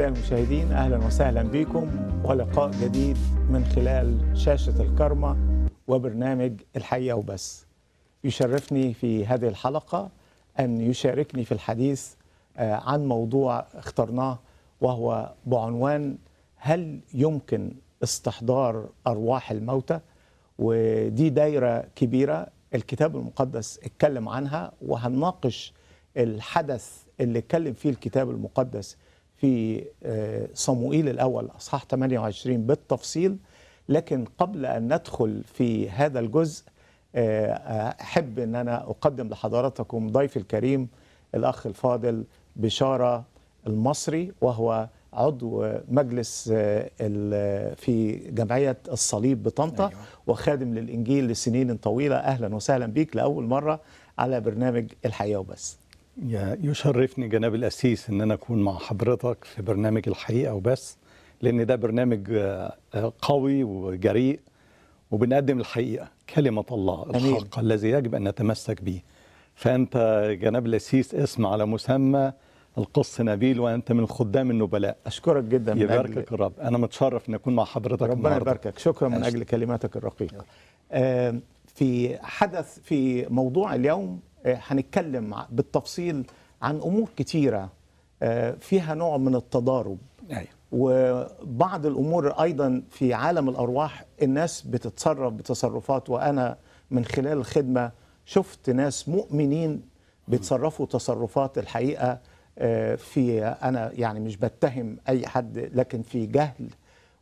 أعزائي المشاهدين أهلا وسهلا بكم ولقاء جديد من خلال شاشة الكرمة وبرنامج الحقيقة وبس يشرفني في هذه الحلقة أن يشاركني في الحديث آه، عن موضوع اخترناه وهو بعنوان هل يمكن استحضار أرواح الموتى ودي دايرة كبيرة الكتاب المقدس اتكلم عنها وهنناقش الحدث اللي اتكلم فيه الكتاب المقدس في آه، صموئيل الأول أصحاح 28 بالتفصيل لكن قبل أن ندخل في هذا الجزء آه، آه، أحب أن أنا أقدم لحضراتكم ضيفي الكريم الأخ الفاضل بشارة المصري وهو عضو مجلس في جمعية الصليب بطنطا أيوة. وخادم للإنجيل لسنين طويلة أهلا وسهلا بك لأول مرة على برنامج الحياة وبس يشرفني جناب الأسيس إن أنا أكون مع حضرتك في برنامج الحقيقة وبس لأن ده برنامج آه، قوي وجريء وبنقدم الحقيقة كلمة الله الحق الذي يجب أن نتمسك به فأنت جناب الأسيس اسم على مسمى القص نبيل وانت من خدام النبلاء اشكرك جدا يباركك من أجل الرب انا متشرف ان اكون مع حضرتك ربنا يباركك شكرا من اجل كلماتك الرقيقه في حدث في موضوع اليوم آه، هنتكلم بالتفصيل عن امور كثيره آه، فيها نوع من التضارب أيوة. وبعض الامور ايضا في عالم الارواح الناس بتتصرف بتصرفات وانا من خلال الخدمه شفت ناس مؤمنين بيتصرفوا تصرفات الحقيقه آه، في انا يعني مش بتهم اي حد لكن في جهل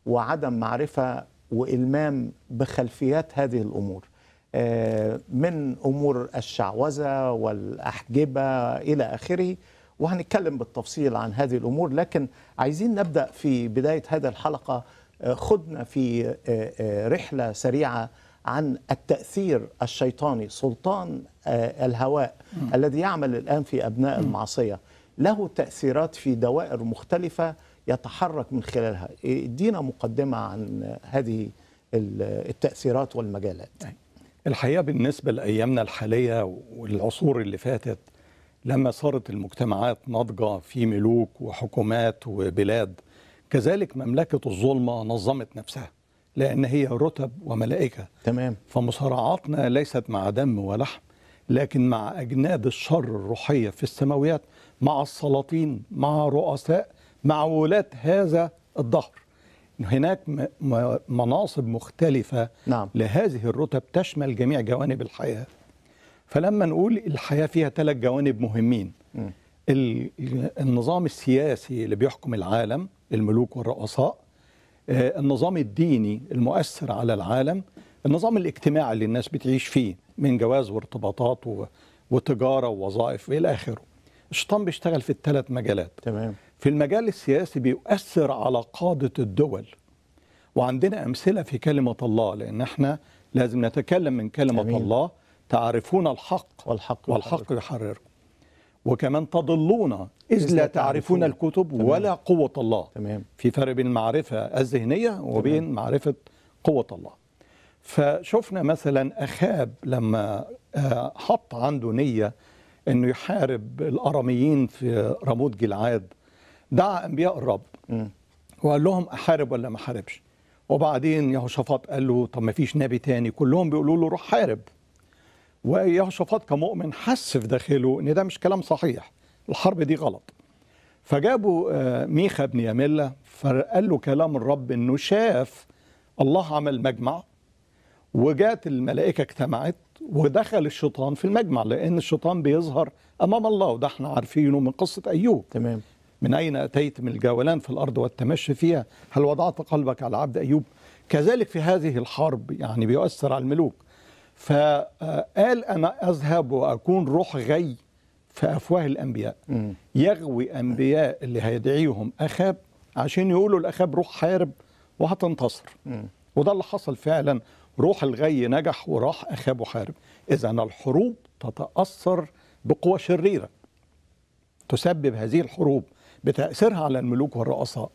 وعدم معرفه والمام بخلفيات هذه الامور آه، من امور الشعوذه والاحجبه الى اخره وهنتكلم بالتفصيل عن هذه الامور لكن عايزين نبدا في بدايه هذه الحلقه آه، خدنا في آه، رحله سريعه عن التاثير الشيطاني سلطان الهواء م. الذي يعمل الان في ابناء م. المعصيه له تاثيرات في دوائر مختلفه يتحرك من خلالها إيه، ادينا مقدمه عن هذه التاثيرات والمجالات طيب. الحقيقة بالنسبة لأيامنا الحالية والعصور اللي فاتت لما صارت المجتمعات ناضجة في ملوك وحكومات وبلاد كذلك مملكة الظلمة نظمت نفسها لأن هي رتب وملائكة تمام فمصارعاتنا ليست مع دم ولحم لكن مع أجناد الشر الروحية في السماويات مع السلاطين مع رؤساء مع ولاة هذا الدهر هناك مناصب مختلفة نعم. لهذه الرتب تشمل جميع جوانب الحياة فلما نقول الحياة فيها ثلاث جوانب مهمين م. النظام السياسي اللي بيحكم العالم الملوك والرؤساء آه، النظام الديني المؤثر على العالم النظام الاجتماعي اللي الناس بتعيش فيه من جواز وارتباطات وتجارة ووظائف وإلى آخره الشيطان بيشتغل في الثلاث مجالات تمام في المجال السياسي بيؤثر على قادة الدول وعندنا أمثلة في كلمة الله لأن احنا لازم نتكلم من كلمة أمين. الله تعرفون الحق والحق, والحق يحرركم وكمان تضلون إذ لا تعرفون الكتب تمام. ولا قوة الله تمام. في فرق بين المعرفة الذهنية وبين تمام. معرفة قوة الله فشفنا مثلا أخاب لما آه، حط عنده نية أنه يحارب الأراميين في رموت جلعاد دعا انبياء الرب وقال لهم احارب ولا ما احاربش وبعدين يهوشافاط قال له طب ما فيش نبي تاني كلهم بيقولوا له روح حارب ويهوشافاط كمؤمن حس في داخله ان ده مش كلام صحيح الحرب دي غلط فجابوا آه، ميخا بن ياميلا فقال له كلام الرب انه شاف الله عمل مجمع وجات الملائكه اجتمعت ودخل الشيطان في المجمع لان الشيطان بيظهر امام الله وده احنا عارفينه من قصه ايوب تمام من أين أتيت من الجولان في الأرض والتمشي فيها هل وضعت قلبك على عبد أيوب كذلك في هذه الحرب يعني بيؤثر على الملوك فقال أنا أذهب وأكون روح غي في أفواه الأنبياء يغوي أنبياء اللي هيدعيهم أخاب عشان يقولوا الأخاب روح حارب وهتنتصر وده اللي حصل فعلا روح الغي نجح وراح أخاب وحارب إذا الحروب تتأثر بقوى شريرة تسبب هذه الحروب بتأثيرها على الملوك والرؤساء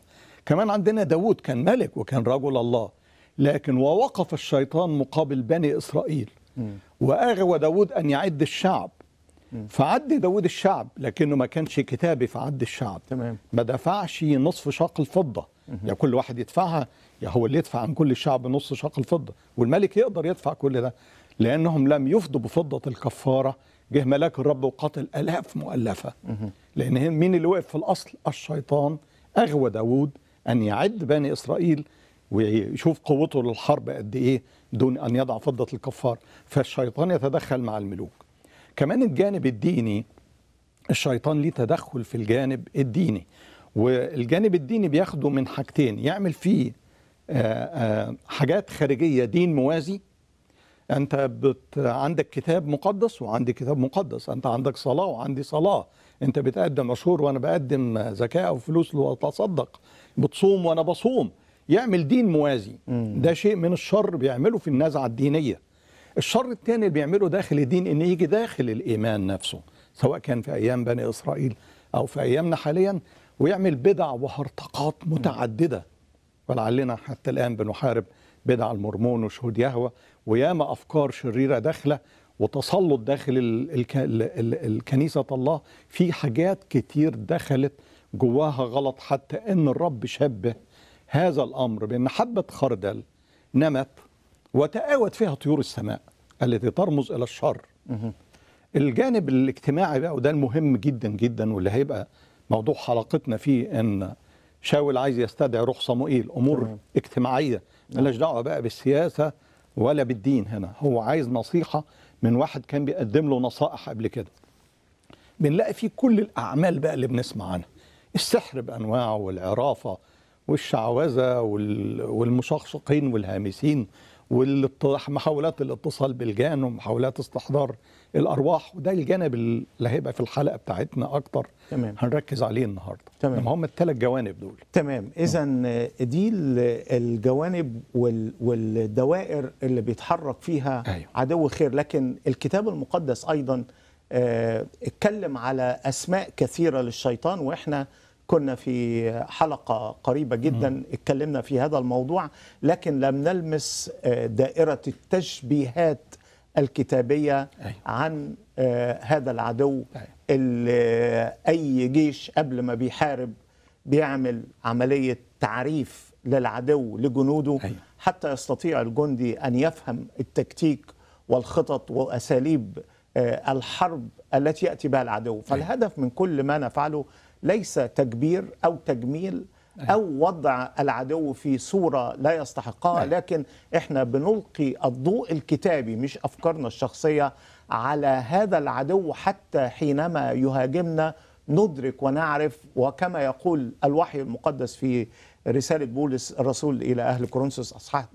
كمان عندنا داود كان ملك وكان رجل الله لكن ووقف الشيطان مقابل بني إسرائيل وآغوى داود أن يعد الشعب فعد داود الشعب لكنه ما كانش كتابي فعد الشعب تمام. ما دفعش نصف شاق الفضة يا كل واحد يدفعها يا هو اللي يدفع عن كل الشعب نص شاق الفضة والملك يقدر يدفع كل ده لأنهم لم يفضوا بفضة الكفارة جه ملاك الرب وقتل الاف مؤلفه لان مين اللي وقف في الاصل الشيطان اغوى داوود ان يعد بني اسرائيل ويشوف قوته للحرب قد ايه دون ان يضع فضه الكفار فالشيطان يتدخل مع الملوك كمان الجانب الديني الشيطان ليه تدخل في الجانب الديني والجانب الديني بياخده من حاجتين يعمل فيه آه، آه، حاجات خارجيه دين موازي انت بت... عندك كتاب مقدس وعندي كتاب مقدس انت عندك صلاه وعندي صلاه انت بتقدم عشور وانا بقدم زكاه او فلوس واتصدق بتصوم وانا بصوم يعمل دين موازي مم. ده شيء من الشر بيعمله في النزعه الدينيه الشر الثاني اللي بيعمله داخل الدين ان يجي داخل الايمان نفسه سواء كان في ايام بني اسرائيل او في ايامنا حاليا ويعمل بدع وهرطقات متعدده ولعلنا حتى الان بنحارب بدع المرمون وشهود يهوه وياما أفكار شريرة داخلة وتسلط داخل الكنيسة الله في حاجات كتير دخلت جواها غلط حتى أن الرب شبه هذا الأمر بأن حبة خردل نمت وتآوت فيها طيور السماء التي ترمز إلى الشر الجانب الاجتماعي بقى وده المهم جدا جدا واللي هيبقى موضوع حلقتنا فيه ان شاول عايز يستدعي روح صموئيل امور اجتماعيه مالهاش دعوه بقى بالسياسه ولا بالدين هنا هو عايز نصيحة من واحد كان بيقدم له نصائح قبل كده بنلاقي فيه كل الأعمال بقى اللي بنسمع عنها السحر بأنواعه والعرافة والشعوذة والمشخشقين والهامسين ومحاولات الاتصال بالجان ومحاولات استحضار الارواح وده الجانب اللي هيبقى في الحلقه بتاعتنا اكتر تمام. هنركز عليه النهارده تمام إنما هم الثلاث جوانب دول تمام اذا دي الجوانب والدوائر اللي بيتحرك فيها أيوه. عدو خير لكن الكتاب المقدس ايضا آه، اتكلم على اسماء كثيره للشيطان واحنا كنا في حلقة قريبة جدا اتكلمنا في هذا الموضوع لكن لم نلمس آه، دائرة التشبيهات الكتابية أيوة. عن آه، هذا العدو أيوة. اللي آه، أي جيش قبل ما بيحارب بيعمل عملية تعريف للعدو لجنوده أيوة. حتى يستطيع الجندي أن يفهم التكتيك والخطط وأساليب الحرب التي يأتي بها العدو فالهدف من كل ما نفعله ليس تكبير أو تجميل نعم. أو وضع العدو في صورة لا يستحقها نعم. لكن إحنا بنلقي الضوء الكتابي مش أفكارنا الشخصية على هذا العدو حتى حينما يهاجمنا ندرك ونعرف وكما يقول الوحي المقدس في رسالة بولس الرسول إلى أهل كورنثوس أصحاح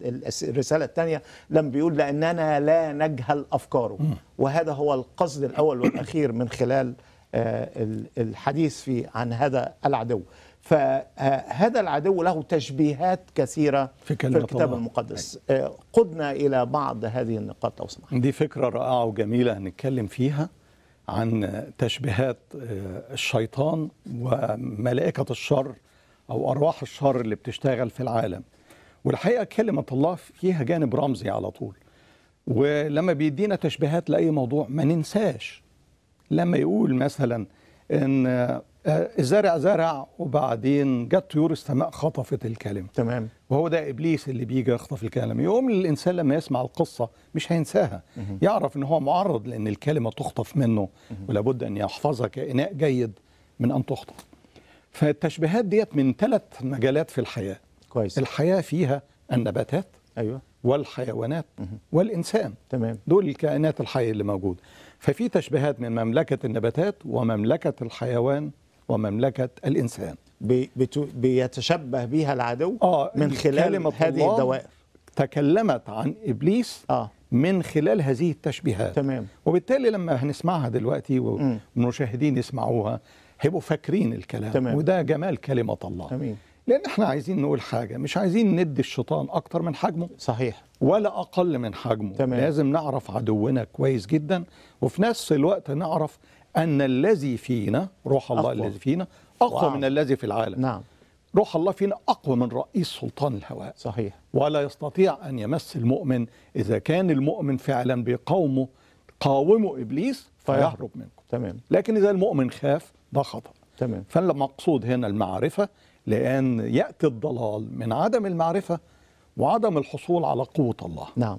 الرسالة الثانية لم بيقول لأننا لا نجهل أفكاره وهذا هو القصد الأول والأخير من خلال آه، الحديث فيه عن هذا العدو فهذا العدو له تشبيهات كثيرة في, في الكتاب الله. المقدس آه، قدنا إلى بعض هذه النقاط لو سمحت دي فكرة رائعة وجميلة هنتكلم فيها عن تشبيهات آه، الشيطان وملائكة الشر أو أرواح الشر اللي بتشتغل في العالم والحقيقة كلمة الله فيها جانب رمزي على طول ولما بيدينا تشبيهات لأي موضوع ما ننساش لما يقول مثلا ان الزارع آه، زرع وبعدين جت طيور السماء خطفت الكلمة تمام وهو ده إبليس اللي بيجي يخطف الكلمة يقوم الإنسان لما يسمع القصة مش هينساها يعرف إن هو معرض لأن الكلمة تخطف منه ولابد أن يحفظها كإناء جيد من أن تخطف فالتشبيهات ديت من ثلاث مجالات في الحياة كويس الحياة فيها النباتات أيوة والحيوانات مه. والإنسان تمام دول الكائنات الحية اللي موجودة ففي تشبيهات من مملكة النباتات ومملكة الحيوان ومملكة الإنسان بيتشبه بها العدو آه من خلال هذه الدوائر تكلمت عن إبليس آه من خلال هذه التشبيهات تمام وبالتالي لما هنسمعها دلوقتي والمشاهدين يسمعوها هيبقوا فاكرين الكلام تمام. وده جمال كلمة الله تمام. لان احنا عايزين نقول حاجه مش عايزين ندي الشيطان اكتر من حجمه صحيح ولا اقل من حجمه تمام. لازم نعرف عدونا كويس جدا وفي نفس الوقت نعرف ان الذي فينا روح الله أقوى. الذي فينا اقوى وعلا. من الذي في العالم نعم روح الله فينا اقوى من رئيس سلطان الهواء صحيح ولا يستطيع ان يمس المؤمن اذا كان المؤمن فعلا بيقاومه قاومه ابليس فيهرب منكم تمام لكن اذا المؤمن خاف ده خطر تمام فالمقصود هنا المعرفة لأن يأتي الضلال من عدم المعرفة وعدم الحصول على قوة الله نعم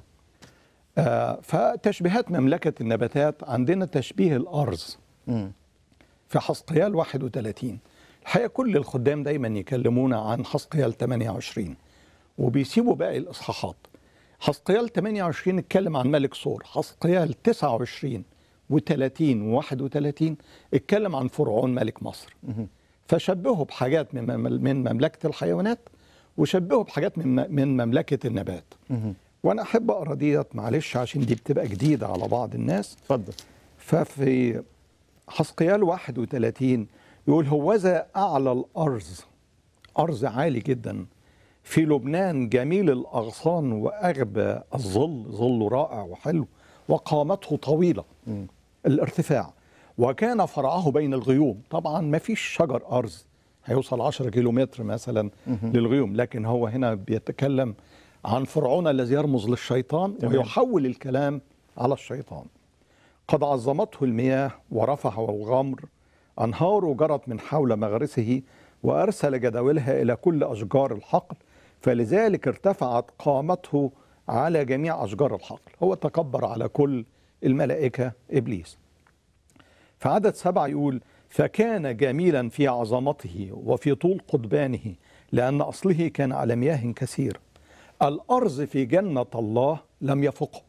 آه فتشبيهات مملكة النباتات عندنا تشبيه الأرز م. في حسقيال 31 الحقيقة كل الخدام دايما يكلمونا عن حسقيال 28 وبيسيبوا باقي الإصحاحات حسقيال 28 اتكلم عن ملك صور حسقيال 29 و30 و31 اتكلم عن فرعون ملك مصر فشبهه بحاجات من من مملكه الحيوانات وشبهه بحاجات من من مملكه النبات وانا احب اقرا ديت معلش عشان دي بتبقى جديده على بعض الناس اتفضل ففي حسقيال 31 يقول هوذا اعلى الارز ارز عالي جدا في لبنان جميل الاغصان واغبى الظل ظله رائع وحلو وقامته طويله الارتفاع وكان فرعه بين الغيوم طبعا ما فيش شجر أرز هيوصل 10 كيلومتر مثلا للغيوم لكن هو هنا بيتكلم عن فرعون الذي يرمز للشيطان ويحول الكلام على الشيطان قد عظمته المياه ورفعه الغمر أنهاره جرت من حول مغرسه وأرسل جداولها إلى كل أشجار الحقل فلذلك ارتفعت قامته على جميع أشجار الحقل هو تكبر على كل الملائكة إبليس في عدد سبعة يقول فكان جميلا في عظمته وفي طول قضبانه لأن أصله كان على مياه كثير الأرز في جنة الله لم يفقه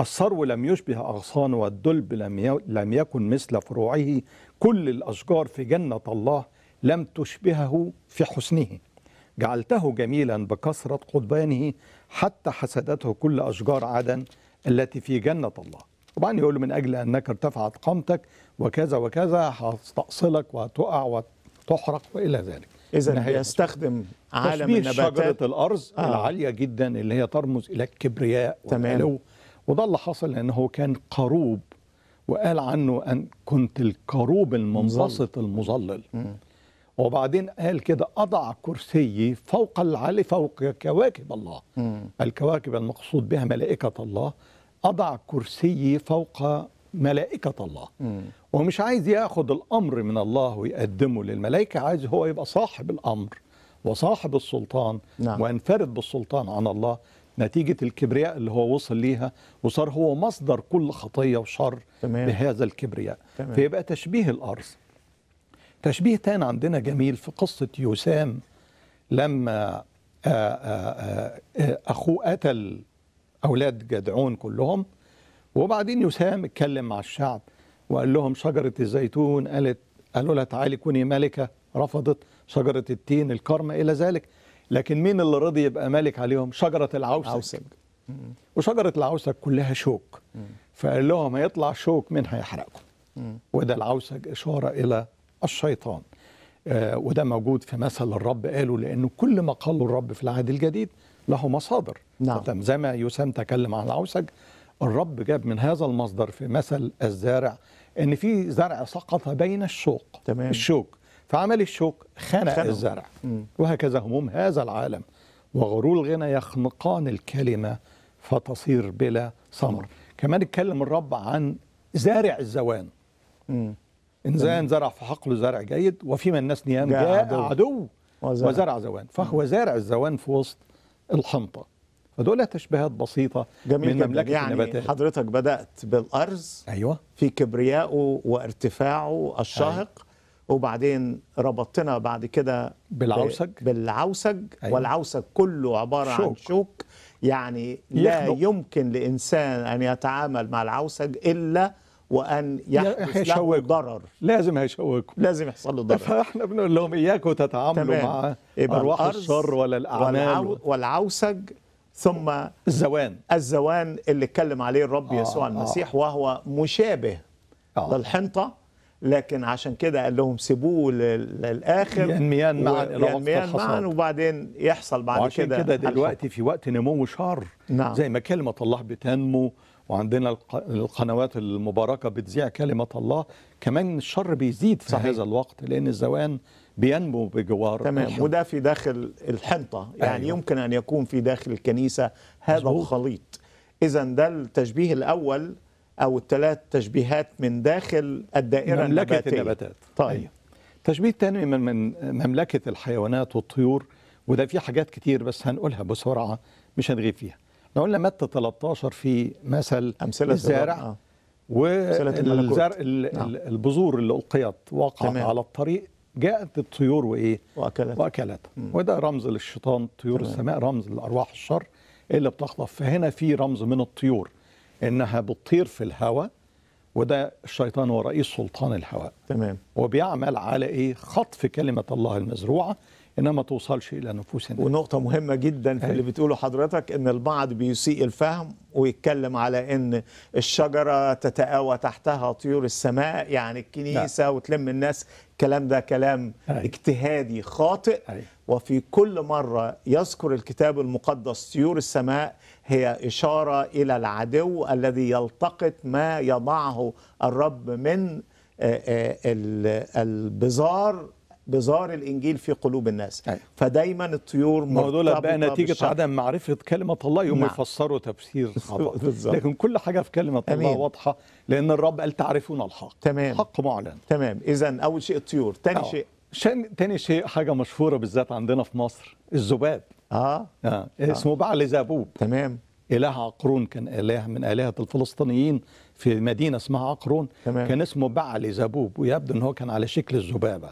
الثرو لم يشبه أغصان والدلب لم, لم يكن مثل فروعه كل الأشجار في جنة الله لم تشبهه في حسنه جعلته جميلا بكثرة قضبانه حتى حسدته كل أشجار عدن التي في جنة الله طبعا يقول من أجل أنك ارتفعت قامتك وكذا وكذا هستأصلك وهتقع وتحرق وإلى ذلك إذا يستخدم عالم النباتات شجرة الأرض آه. العالية جدا اللي هي ترمز إلى الكبرياء تمام وده اللي حصل لأنه كان قروب وقال عنه أن كنت القروب المنبسط المظلل وبعدين قال كده أضع كرسيي فوق العلي فوق كواكب الله م. الكواكب المقصود بها ملائكة الله أضع كرسيي فوق ملائكة الله ومش عايز ياخد الأمر من الله ويقدمه للملائكة عايز هو يبقى صاحب الأمر وصاحب السلطان نعم. وانفرد بالسلطان عن الله نتيجة الكبرياء اللي هو وصل ليها وصار هو مصدر كل خطية وشر تمام. بهذا الكبرياء تمام. فيبقى تشبيه الأرض تشبيه تاني عندنا جميل في قصة يوسام لما آه، آه، آه، أخوه قتل أولاد جدعون كلهم وبعدين يسام اتكلم مع الشعب وقال لهم شجرة الزيتون قالت قالوا لها تعالي كوني ملكة رفضت شجرة التين الكرمة إلى ذلك لكن مين اللي رضي يبقى ملك عليهم شجرة العوسك وشجرة العوسك كلها شوك فقال لهم هيطلع شوك منها هيحرقكم وده العوسك إشارة إلى الشيطان آه، وده موجود في مثل الرب قاله لأنه كل ما قاله الرب في العهد الجديد له مصادر نعم. زي ما يوسام تكلم عن العوسج الرب جاب من هذا المصدر في مثل الزارع ان في زرع سقط بين الشوق تمام. الشوك فعمل الشوك خنق خنق. الزرع م. وهكذا هموم هذا العالم وغرور الغنى يخنقان الكلمه فتصير بلا ثمر كمان اتكلم الرب عن زارع الزوان م. انسان زرع في حقله زرع جيد وفيما الناس نيام جاء, جاء عدو, عدو وزرع زوان فهو زارع الزوان في وسط الحنطة فدول تشبيهات بسيطة جميل من مملكة يعني النباتات. حضرتك بدأت بالأرز أيوة في كبريائه وارتفاعه الشاهق أيوة. وبعدين ربطنا بعد كده بالعوسج بالعوسج أيوة. والعوسج كله عبارة شوك. عن شوك يعني لا يخنق. يمكن لإنسان أن يتعامل مع العوسج إلا وان يحدث له ضرر لازم هيشوكوا لازم يحصل له ضرر فاحنا بنقول لهم اياكم تتعاملوا مع ارواح الشر ولا الاعمال والعوسج ثم الزوان الزوان اللي اتكلم عليه الرب آه يسوع آه. المسيح آه وهو مشابه آه للحنطه لكن عشان كده قال لهم سيبوه للاخر ينميان معا ينميان معا وبعدين يحصل بعد كده عشان كده دلوقتي في وقت نمو شر نعم. زي ما كلمه الله بتنمو وعندنا القنوات المباركه بتذيع كلمه الله كمان الشر بيزيد في صحيح. هذا الوقت لان الزوان بينمو بجوار تمام وده في داخل الحنطه يعني أيوة. يمكن ان يكون في داخل الكنيسه هذا مزبوط. الخليط اذا ده التشبيه الاول او الثلاث تشبيهات من داخل الدائره مملكة النباتيه النباتات طيب أيوة. تشبيه ثاني من, من مملكه الحيوانات والطيور وده في حاجات كتير بس هنقولها بسرعه مش هنغيب فيها قلنا متى 13 في مثل أمثلة الزارع والزرع آه. نعم. البذور اللي القيت وقعت على الطريق جاءت الطيور وايه واكلتها واكلتها وده رمز للشيطان طيور تمام. السماء رمز لارواح الشر اللي بتخطف فهنا في رمز من الطيور انها بتطير في الهواء وده الشيطان هو رئيس سلطان الهواء تمام وبيعمل على ايه خطف كلمه الله المزروعه انها ما توصلش الى نفوس الناس ونقطه مهمه جدا في اللي بتقوله حضرتك ان البعض بيسيء الفهم ويتكلم على ان الشجره تتآوى تحتها طيور السماء يعني الكنيسه لا. نعم. وتلم الناس الكلام ده كلام أي. اجتهادي خاطئ أي. وفي كل مرة يذكر الكتاب المقدس طيور السماء هي إشارة إلى العدو الذي يلتقط ما يضعه الرب من آه، آه، البزار بزار الانجيل في قلوب الناس أيوة. فدايما الطيور ما دول بقى نتيجه بالشعب. عدم معرفه كلمه الله يوم نعم. يفسروا تفسير لكن كل حاجه في كلمه أمين. الله واضحه لان الرب قال تعرفون الحق تمام حق معلن تمام اذا اول شيء الطيور ثاني آه. شيء شان تاني شيء حاجه مشهوره بالذات عندنا في مصر الذباب اه, آه. آه. اسمه آه. بعل زابوب تمام إله عقرون كان إله من آلهة الفلسطينيين في مدينة اسمها عقرون تمام. كان اسمه بعل زبوب ويبدو أنه كان على شكل الذبابة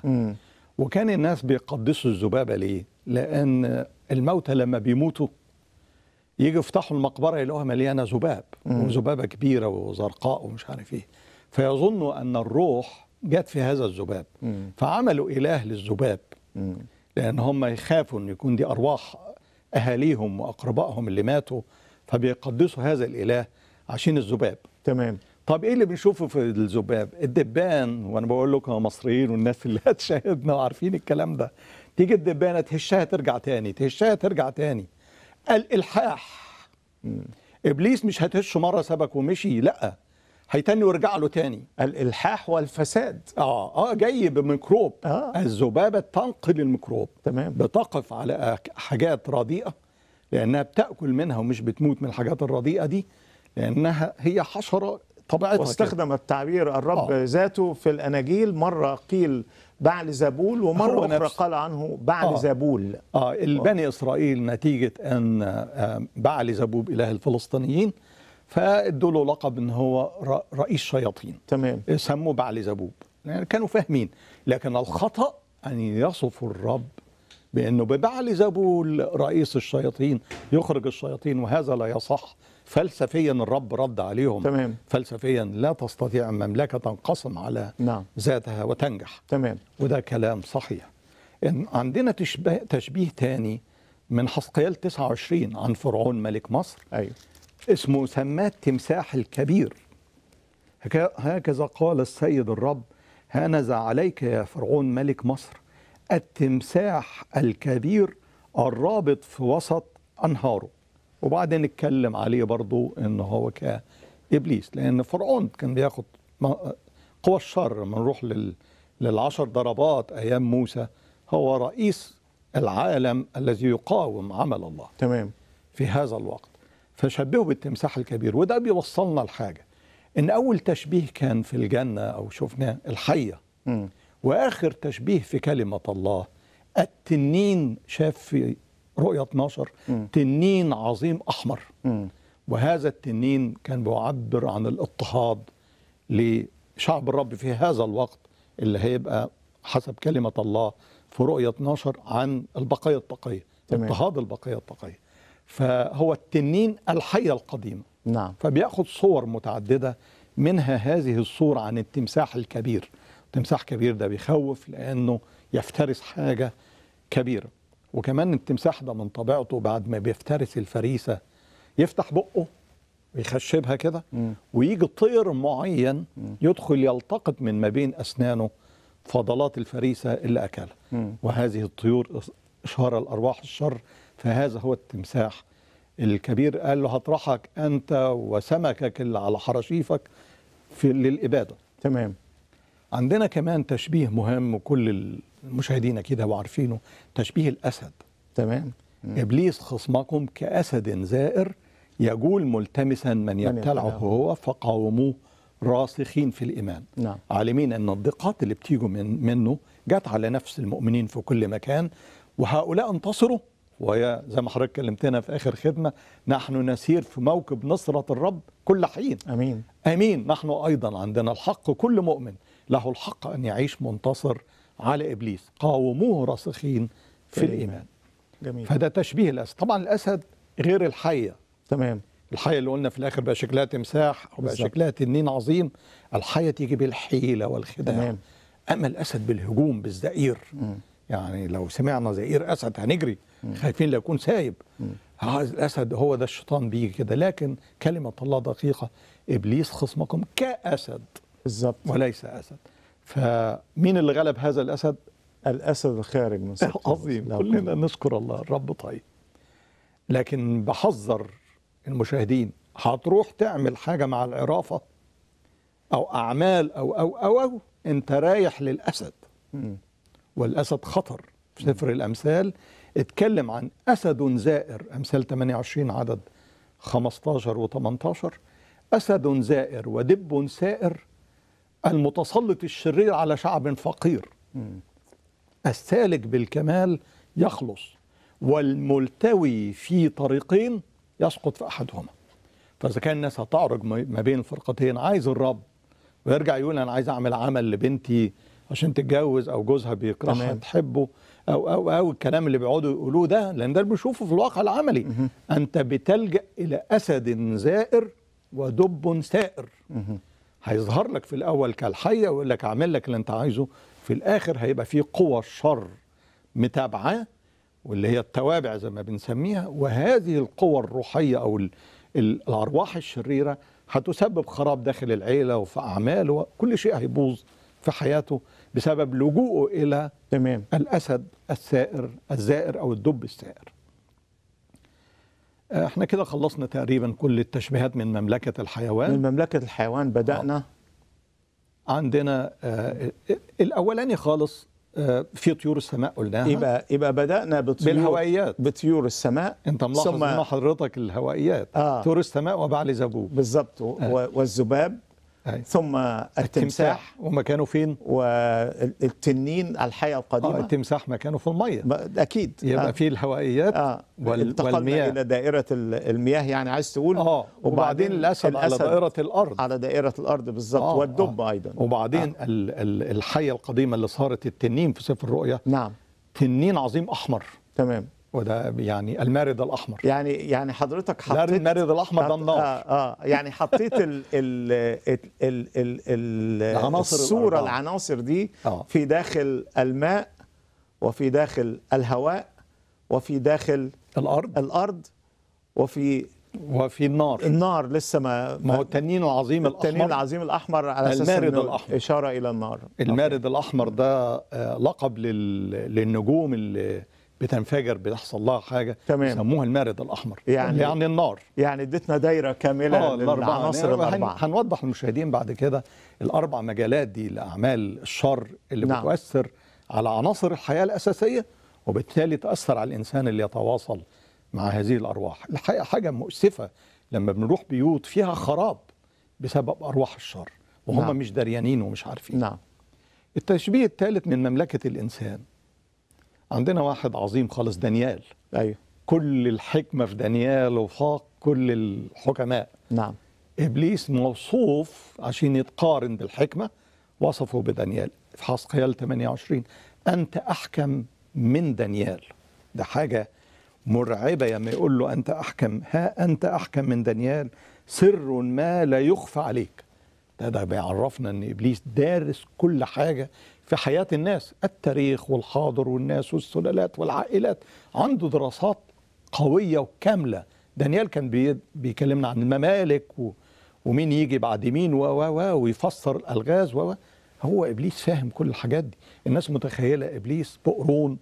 وكان الناس بيقدسوا الذبابه ليه؟ لان الموتى لما بيموتوا يجي يفتحوا المقبره يلاقوها مليانه ذباب وذبابه كبيره وزرقاء ومش عارف ايه فيظنوا ان الروح جت في هذا الذباب فعملوا اله للذباب لان هم يخافوا ان يكون دي ارواح اهاليهم واقربائهم اللي ماتوا فبيقدسوا هذا الاله عشان الذباب تمام طب ايه اللي بنشوفه في الذباب الدبان وانا بقول لكم مصريين والناس اللي هتشاهدنا وعارفين الكلام ده تيجي الدبانه تهشها ترجع تاني تهشها ترجع تاني الالحاح ابليس مش هتهشه مره سبك ومشي لا هيتني ويرجع له تاني الالحاح والفساد اه اه جاي بميكروب آه. الذبابه تنقل الميكروب تمام بتقف على حاجات رديئه لانها بتاكل منها ومش بتموت من الحاجات الرديئه دي لانها هي حشره طبيعتها واستخدم كده. التعبير الرب آه. ذاته في الاناجيل مره قيل بعل زبول ومره اخرى قال عنه بعل آه. زبول اه البني آه. اسرائيل نتيجه ان آه، بعل زبوب اله الفلسطينيين فادوا له لقب ان هو رئيس شياطين تمام سموه بعل زبوب يعني كانوا فاهمين لكن الخطا ان يصف الرب بانه ببعل زبول رئيس الشياطين يخرج الشياطين وهذا لا يصح فلسفيا الرب رد عليهم تمام. فلسفيا لا تستطيع مملكة تنقسم على نعم. ذاتها وتنجح تمام. وده كلام صحيح إن عندنا تشبيه, تشبيه تاني من حسقيال 29 عن فرعون ملك مصر أيوه. اسمه سماه التمساح الكبير هكذا قال السيد الرب هانذا عليك يا فرعون ملك مصر التمساح الكبير الرابط في وسط أنهاره وبعدين نتكلم عليه برضو ان هو كابليس لان فرعون كان بياخد قوى الشر لما نروح لل للعشر ضربات ايام موسى هو رئيس العالم الذي يقاوم عمل الله تمام في هذا الوقت فشبهه بالتمساح الكبير وده بيوصلنا لحاجه ان اول تشبيه كان في الجنه او شفنا الحيه م. واخر تشبيه في كلمه الله التنين شاف في رؤية 12 م. تنين عظيم أحمر م. وهذا التنين كان بيعبر عن الاضطهاد لشعب الرب في هذا الوقت اللي هيبقى حسب كلمة الله في رؤية 12 عن البقية البقية اضطهاد البقية البقية فهو التنين الحية القديمة نعم. فبياخد صور متعددة منها هذه الصورة عن التمساح الكبير التمساح كبير ده بيخوف لأنه يفترس حاجة كبيرة وكمان التمساح ده من طبيعته بعد ما بيفترس الفريسه يفتح بقه ويخشبها كده ويجي طير معين يدخل يلتقط من ما بين اسنانه فضلات الفريسه اللي اكلها وهذه الطيور اشهار الارواح الشر فهذا هو التمساح الكبير قال له هطرحك انت وسمكك اللي على حراشيفك في للاباده تمام عندنا كمان تشبيه مهم وكل المشاهدين اكيد وعارفينه عارفينه تشبيه الاسد تمام ابليس خصمكم كاسد زائر يجول ملتمسا من يبتلعه هو فقاوموه راسخين في الايمان نعم. عالمين ان الضيقات اللي بتيجوا من منه جت على نفس المؤمنين في كل مكان وهؤلاء انتصروا وهي زي ما حضرتك كلمتنا في اخر خدمه نحن نسير في موكب نصره الرب كل حين امين امين نحن ايضا عندنا الحق كل مؤمن له الحق أن يعيش منتصر على إبليس قاوموه راسخين في جميل. الإيمان جميل. فده تشبيه الأسد طبعا الأسد غير الحية تمام الحية اللي قلنا في الآخر بقى شكلها تمساح أو بقى شكلها تنين عظيم الحية تيجي بالحيلة والخداع تمام. أما الأسد بالهجوم بالزئير م. يعني لو سمعنا زئير أسد هنجري م. خايفين ليكون يكون سايب عايز الأسد هو ده الشيطان بيجي كده لكن كلمة الله دقيقة إبليس خصمكم كأسد بالظبط وليس أسد فمين اللي غلب هذا الأسد؟ الأسد الخارج من سطح عظيم كلنا نشكر الله الرب طيب لكن بحذر المشاهدين هتروح تعمل حاجة مع العرافة أو أعمال أو أو أو, أو أنت رايح للأسد م. والأسد خطر في سفر الأمثال اتكلم عن أسد زائر أمثال 28 عدد 15 و 18 أسد زائر ودب سائر المتسلط الشرير على شعب فقير السالك بالكمال يخلص والملتوي في طريقين يسقط في احدهما فاذا كان الناس هتعرج ما بين الفرقتين عايز الرب ويرجع يقول انا عايز اعمل عمل لبنتي عشان تتجوز او جوزها بيكرهها تحبه او او او الكلام اللي بيقعدوا يقولوه ده لان ده بنشوفه في الواقع العملي انت بتلجا الى اسد زائر ودب سائر هيظهر لك في الاول كالحيه ويقول لك اعمل لك اللي انت عايزه في الاخر هيبقى في قوى الشر متابعاه واللي هي التوابع زي ما بنسميها وهذه القوى الروحيه او الارواح الشريره هتسبب خراب داخل العيله وفي اعماله وكل شيء هيبوظ في حياته بسبب لجوءه الى تمام الاسد السائر الزائر او الدب السائر احنا كده خلصنا تقريبا كل التشبيهات من مملكة الحيوان من مملكة الحيوان بدأنا آه. عندنا آه الأولاني خالص آه، في طيور السماء قلناها يبقى يبقى بدأنا بطيور بالهوائيات بطيور السماء انت ملاحظ ثم حضرتك الهوائيات آه. طيور السماء وبعل زبوب بالظبط آه. والذباب أي. ثم التمساح ومكانه فين؟ والتنين الحية القديمة آه التمساح مكانه في المية أكيد يبقى آه. في الهوائيات آه. وال... انتقلنا والمياه إلى دائرة المياه يعني عايز تقول آه. وبعدين الأسد, الأسد على دائرة الأرض على دائرة الأرض بالظبط آه. والدب آه. أيضا وبعدين آه. الحية القديمة اللي صارت التنين في سفر الرؤيا نعم تنين عظيم أحمر تمام وده يعني المارد الاحمر يعني يعني حضرتك حطيت المارد الاحمر ده النار آه, اه يعني حطيت ال ال ال ال ال العناصر الصوره الأربعة. العناصر دي آه. في داخل الماء وفي داخل الهواء وفي داخل الارض الارض وفي وفي النار النار لسه ما ما هو التنين العظيم الاحمر التنين العظيم الاحمر على اساس المارد الاحمر اشاره الى النار المارد الاحمر ده آه، لقب للنجوم اللي بتنفجر بتحصل لها حاجه تمام يسموها المارد الاحمر يعني يعني النار يعني اديتنا دايره كامله آه للعناصر يعني الاربعه هنوضح للمشاهدين بعد كده الاربع مجالات دي لاعمال الشر اللي نعم. بتؤثر على عناصر الحياه الاساسيه وبالتالي تاثر على الانسان اللي يتواصل مع هذه الارواح الحقيقه حاجه مؤسفه لما بنروح بيوت فيها خراب بسبب ارواح الشر وهم نعم. مش دريانين ومش عارفين نعم التشبيه الثالث من مملكه الانسان عندنا واحد عظيم خالص دانيال ايوه كل الحكمه في دانيال وفاق كل الحكماء نعم ابليس موصوف عشان يتقارن بالحكمه وصفه بدانيال في حسقيال 28 انت احكم من دانيال ده حاجه مرعبه لما يقول له انت احكم ها انت احكم من دانيال سر ما لا يخفى عليك ده ده بيعرفنا ان ابليس دارس كل حاجه في حياة الناس التاريخ والحاضر والناس والسلالات والعائلات عنده دراسات قوية وكاملة دانيال كان بيكلمنا عن الممالك و... ومين يجي بعد مين و و ويفسر الالغاز و هو ابليس فاهم كل الحاجات دي الناس متخيله ابليس بقرون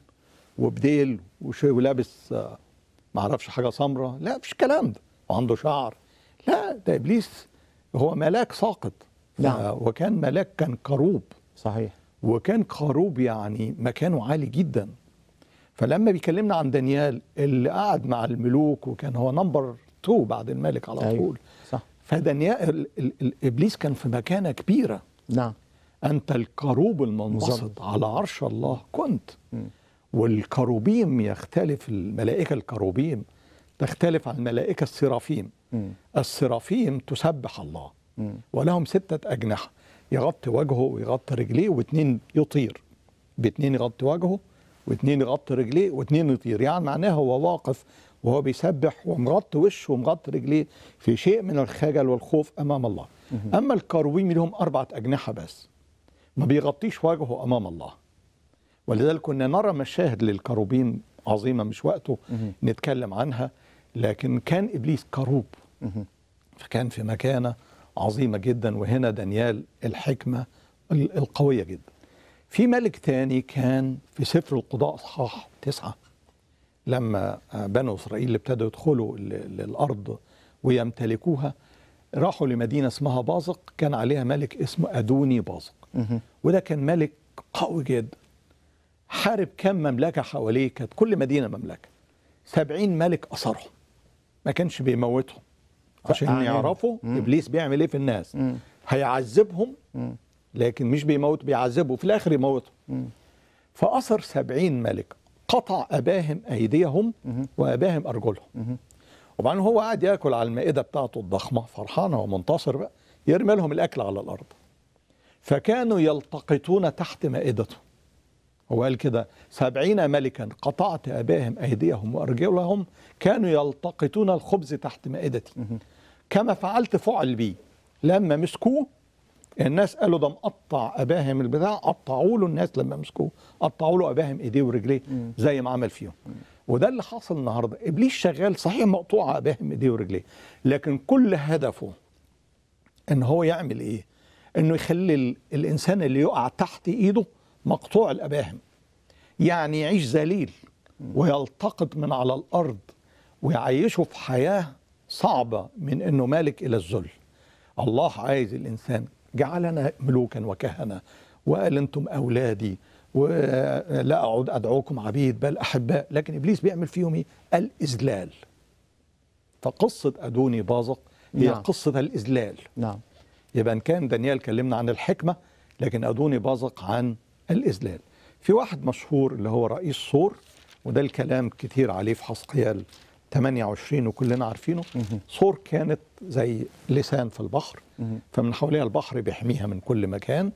وبديل وشوي ولابس آه، ما اعرفش حاجه سمراء لا مش الكلام ده وعنده شعر لا ده ابليس هو ملاك ساقط نعم آه، وكان ملاك كان كروب صحيح وكان قاروب يعني مكانه عالي جدا فلما بيكلمنا عن دانيال اللي قعد مع الملوك وكان هو نمبر تو بعد الملك على أيوه، طول أيوه. صح فدانيال ابليس كان في مكانه كبيره نعم انت الكروب المنبسط على عرش الله كنت والكروبيم يختلف الملائكه الكروبيم تختلف عن الملائكه السرافيم السرافيم تسبح الله م. ولهم سته اجنحه يغطي وجهه ويغطي رجليه واتنين يطير باتنين يغطي وجهه واتنين يغطي رجليه واتنين يطير يعني معناها هو واقف وهو بيسبح ومغطي وشه ومغطي رجليه في شيء من الخجل والخوف امام الله اما الكروبيم لهم اربعه اجنحه بس ما بيغطيش وجهه امام الله ولذلك كنا نرى مشاهد للكروبيم عظيمه مش وقته نتكلم عنها لكن كان ابليس كروب فكان في مكانه عظيمة جدا وهنا دانيال الحكمة القوية جدا في ملك تاني كان في سفر القضاء اصحاح تسعة لما بنو إسرائيل ابتدوا يدخلوا للأرض ويمتلكوها راحوا لمدينة اسمها بازق كان عليها ملك اسمه أدوني بازق وده كان ملك قوي جدا حارب كم مملكة حواليه كانت كل مدينة مملكة سبعين ملك أسرهم ما كانش بيموتهم عشان يعني يعرفوا ابليس بيعمل ايه في الناس مم. هيعذبهم مم. لكن مش بيموت بيعذبه في الاخر يموتهم فاثر سبعين ملك قطع اباهم ايديهم واباهم ارجلهم وبعدين هو قاعد ياكل على المائده بتاعته الضخمه فرحان ومنتصر بقى يرمي لهم الاكل على الارض فكانوا يلتقطون تحت مائدته هو قال كده سبعين ملكا قطعت أباهم أيديهم وأرجلهم كانوا يلتقطون الخبز تحت مائدتي كما فعلت فعل بي لما مسكوه الناس قالوا ده مقطع اباهم البتاع قطعوا له الناس لما مسكوه قطعوا له اباهم ايديه ورجليه زي ما عمل فيهم وده اللي حصل النهارده ابليس شغال صحيح مقطوع اباهم ايديه ورجليه لكن كل هدفه ان هو يعمل ايه انه يخلي الانسان اللي يقع تحت ايده مقطوع الأباهم يعني يعيش ذليل ويلتقط من على الأرض ويعيشه في حياة صعبة من أنه مالك إلى الذل الله عايز الإنسان جعلنا ملوكا وكهنة وقال أنتم أولادي ولا أعود أدعوكم عبيد بل أحباء لكن إبليس بيعمل فيهم إيه؟ الإذلال فقصة أدوني بازق هي نعم. قصة الإذلال نعم يبقى إن كان دانيال كلمنا عن الحكمة لكن أدوني بازق عن الإذلال في واحد مشهور اللي هو رئيس صور وده الكلام كتير عليه في حسقيال 28 وكلنا عارفينه صور كانت زي لسان في البحر فمن حواليها البحر بيحميها من كل مكان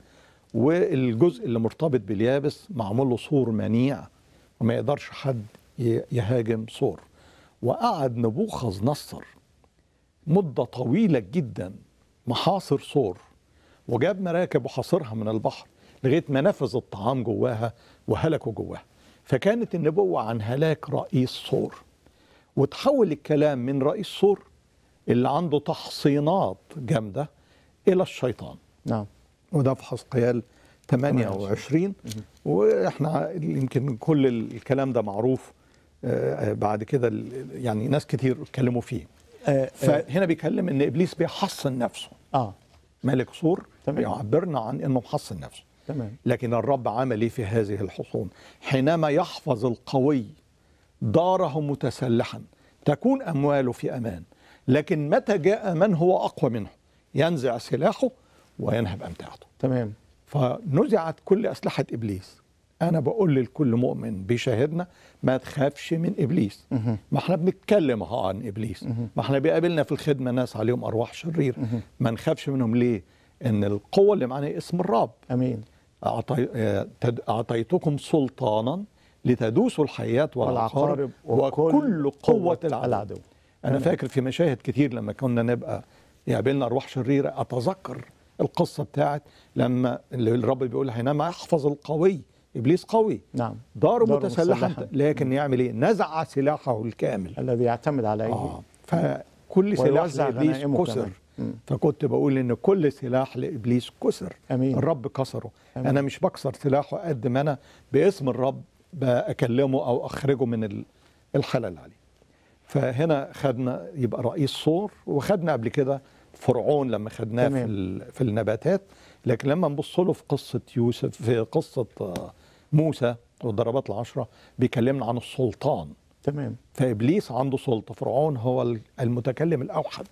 والجزء اللي مرتبط باليابس معمول له سور منيع وما يقدرش حد يهاجم سور وقعد نبوخذ نصر مدة طويلة جدا محاصر سور وجاب مراكب وحاصرها من البحر لغاية ما نفذ الطعام جواها وهلكوا جواها فكانت النبوة عن هلاك رئيس صور وتحول الكلام من رئيس صور اللي عنده تحصينات جامدة إلى الشيطان نعم وده في حزقيال 28 واحنا يمكن كل الكلام ده معروف آه، آه، بعد كده يعني ناس كتير اتكلموا فيه آه، فهنا بيكلم ان ابليس بيحصن نفسه اه ملك صور بيعبرنا عن انه محصن نفسه تمام. لكن الرب عمل ايه في هذه الحصون حينما يحفظ القوي داره متسلحا تكون امواله في امان لكن متى جاء من هو اقوى منه ينزع سلاحه وينهب امتعته تمام فنزعت كل اسلحه ابليس انا بقول للكل مؤمن بيشاهدنا ما تخافش من ابليس ما احنا بنتكلم عن ابليس ما احنا بيقابلنا في الخدمه ناس عليهم ارواح شريره ما نخافش منهم ليه ان القوه اللي معانا اسم الرب امين أعطيتكم سلطانا لتدوسوا الحياة والعقارب وكل وكل قوة العدو أنا فاكر في مشاهد كتير لما كنا نبقى يقابلنا أرواح شريرة أتذكر القصة بتاعت لما الرب بيقول حينما يحفظ القوي ابليس قوي نعم دار متسلحة لكن يعمل ايه؟ نزع سلاحه الكامل الذي يعتمد عليه آه فكل سلاح ابليس كسر فكنت بقول ان كل سلاح لابليس كسر أمين. الرب كسره أمين. انا مش بكسر سلاحه قد ما انا باسم الرب بكلمه او اخرجه من الحاله اللي عليه فهنا خدنا يبقى رئيس صور وخدنا قبل كده فرعون لما خدناه في في النباتات لكن لما نبص له في قصه يوسف في قصه آه، موسى والضربات العشره بيكلمنا عن السلطان تمام فابليس عنده سلطه فرعون هو المتكلم الاوحد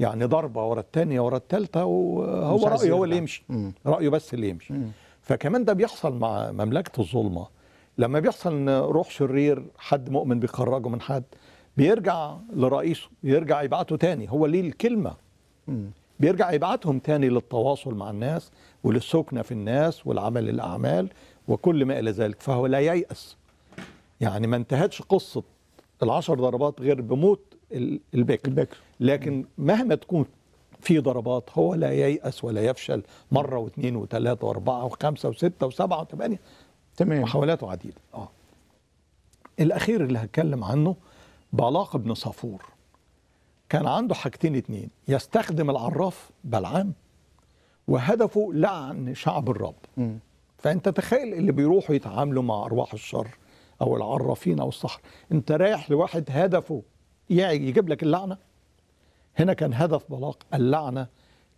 يعني ضربه ورا الثانيه ورا الثالثه وهو رايه هو اللي يمشي مم. رايه بس اللي يمشي مم. فكمان ده بيحصل مع مملكه الظلمه لما بيحصل ان روح شرير حد مؤمن بيخرجه من حد بيرجع لرئيسه يرجع يبعته تاني هو ليه الكلمه مم. بيرجع يبعتهم تاني للتواصل مع الناس وللسكنه في الناس والعمل الاعمال وكل ما الى ذلك فهو لا ييأس يعني ما انتهتش قصه العشر ضربات غير بموت البكر, البكر. لكن مهما تكون في ضربات هو لا ييأس ولا يفشل مرة واثنين وثلاثة وأربعة وخمسة وستة وسبعة وثمانية تمام محاولاته عديدة آه. الأخير اللي هتكلم عنه بلاق بن صفور كان عنده حاجتين اتنين يستخدم العراف بلعام وهدفه لعن شعب الرب م. فأنت تخيل اللي بيروحوا يتعاملوا مع أرواح الشر أو العرافين أو السحر أنت رايح لواحد هدفه يجيب لك اللعنه هنا كان هدف بلاق اللعنه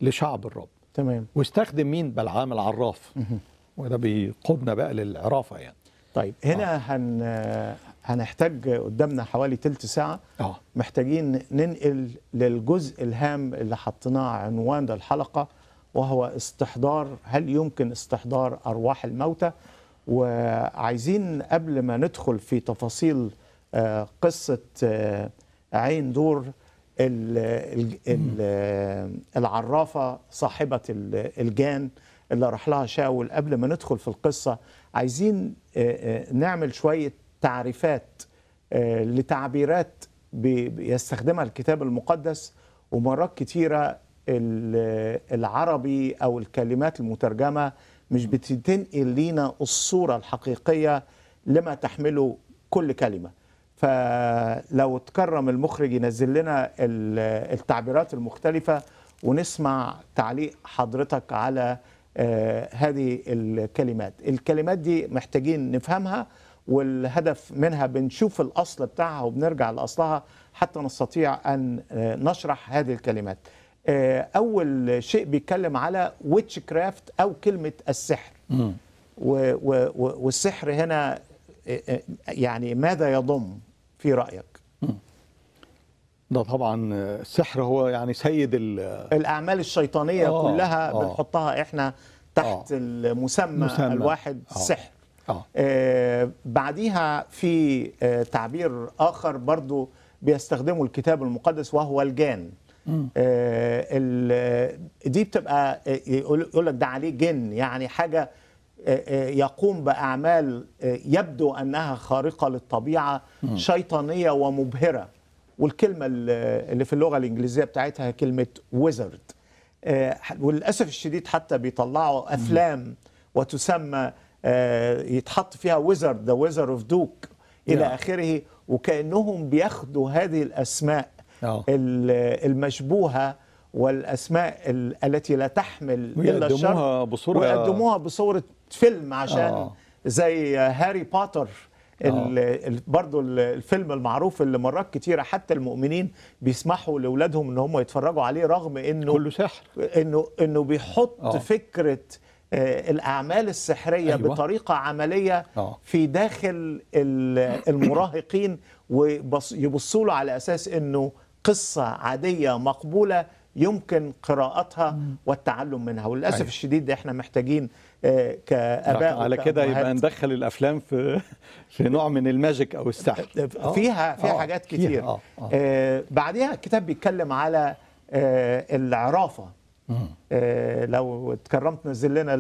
لشعب الرب تمام واستخدم مين بلعام العراف وده بيقودنا بقى للعرافه يعني طيب هنا آه. هن هنحتاج قدامنا حوالي تلت ساعه آه. محتاجين ننقل للجزء الهام اللي حطيناه عنوان الحلقه وهو استحضار هل يمكن استحضار ارواح الموتى وعايزين قبل ما ندخل في تفاصيل آه، قصه آه، عين دور الـ الـ العرافه صاحبه الجان اللي راح لها شاول قبل ما ندخل في القصه عايزين آه، آه، نعمل شويه تعريفات آه، لتعبيرات بيستخدمها الكتاب المقدس ومرات كتيره العربي او الكلمات المترجمه مش بتنقل لينا الصوره الحقيقيه لما تحمله كل كلمه فلو تكرم المخرج ينزل لنا التعبيرات المختلفة ونسمع تعليق حضرتك على آه، هذه الكلمات الكلمات دي محتاجين نفهمها والهدف منها بنشوف الأصل بتاعها وبنرجع لأصلها حتى نستطيع أن آه، نشرح هذه الكلمات آه، أول شيء بيتكلم على ويتش كرافت أو كلمة السحر والسحر هنا يعني ماذا يضم في رايك ده طبعا السحر هو يعني سيد الاعمال الشيطانيه آه كلها آه بنحطها احنا تحت آه المسمى, مسمى الواحد آه سحر آه آه بعديها في آه تعبير اخر برضو بيستخدمه الكتاب المقدس وهو الجان آه دي بتبقى آه، يقول لك ده عليه جن يعني حاجه آه، آه، يقوم باعمال آه، يبدو انها خارقه للطبيعه شيطانيه ومبهره والكلمه اللي في اللغه الانجليزيه بتاعتها كلمه ويزرد وللاسف الشديد حتى بيطلعوا افلام وتسمى يتحط فيها ويزرد ذا ويزر اوف دوك الى نعم. اخره وكانهم بياخدوا هذه الاسماء المشبوهه والاسماء التي لا تحمل الا الشر بصوره ويقدموها بصوره فيلم عشان آه. زي هاري بوتر آه. برضو الفيلم المعروف اللي مرات كتيره حتى المؤمنين بيسمحوا لاولادهم ان هم يتفرجوا عليه رغم انه كله سحر انه انه بيحط آه. فكره آه، الاعمال السحريه أيوة. بطريقه عمليه آه. في داخل المراهقين ويبصوا له على اساس انه قصه عاديه مقبوله يمكن قراءتها والتعلم منها وللاسف أيوه. الشديد احنا محتاجين آه، كاباء على كده يبقى ندخل الافلام في في نوع من الماجيك او السحر آه، آه، فيها فيها أوه. حاجات كتير فيها. أوه. أوه. آه بعدها الكتاب بيتكلم على آه العرافه آه لو اتكرمت نزل لنا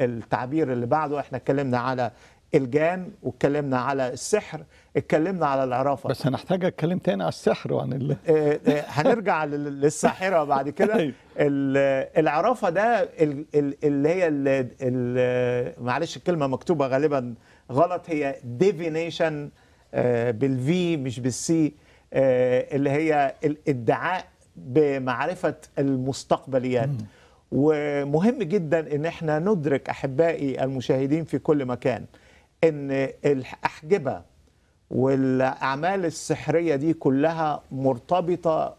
التعبير اللي بعده احنا اتكلمنا على الجان واتكلمنا على السحر اتكلمنا على العرافه بس هنحتاج اتكلم تاني على السحر وعن ال... آه، آه، هنرجع للساحره بعد كده طيب. العرافه ده اللي هي اللي معلش الكلمه مكتوبه غالبا غلط هي ديفينيشن آه، بالفي مش بالسي اللي هي الادعاء بمعرفه المستقبليات ومهم جدا ان احنا ندرك احبائي المشاهدين في كل مكان ان الاحجبه والاعمال السحريه دي كلها مرتبطه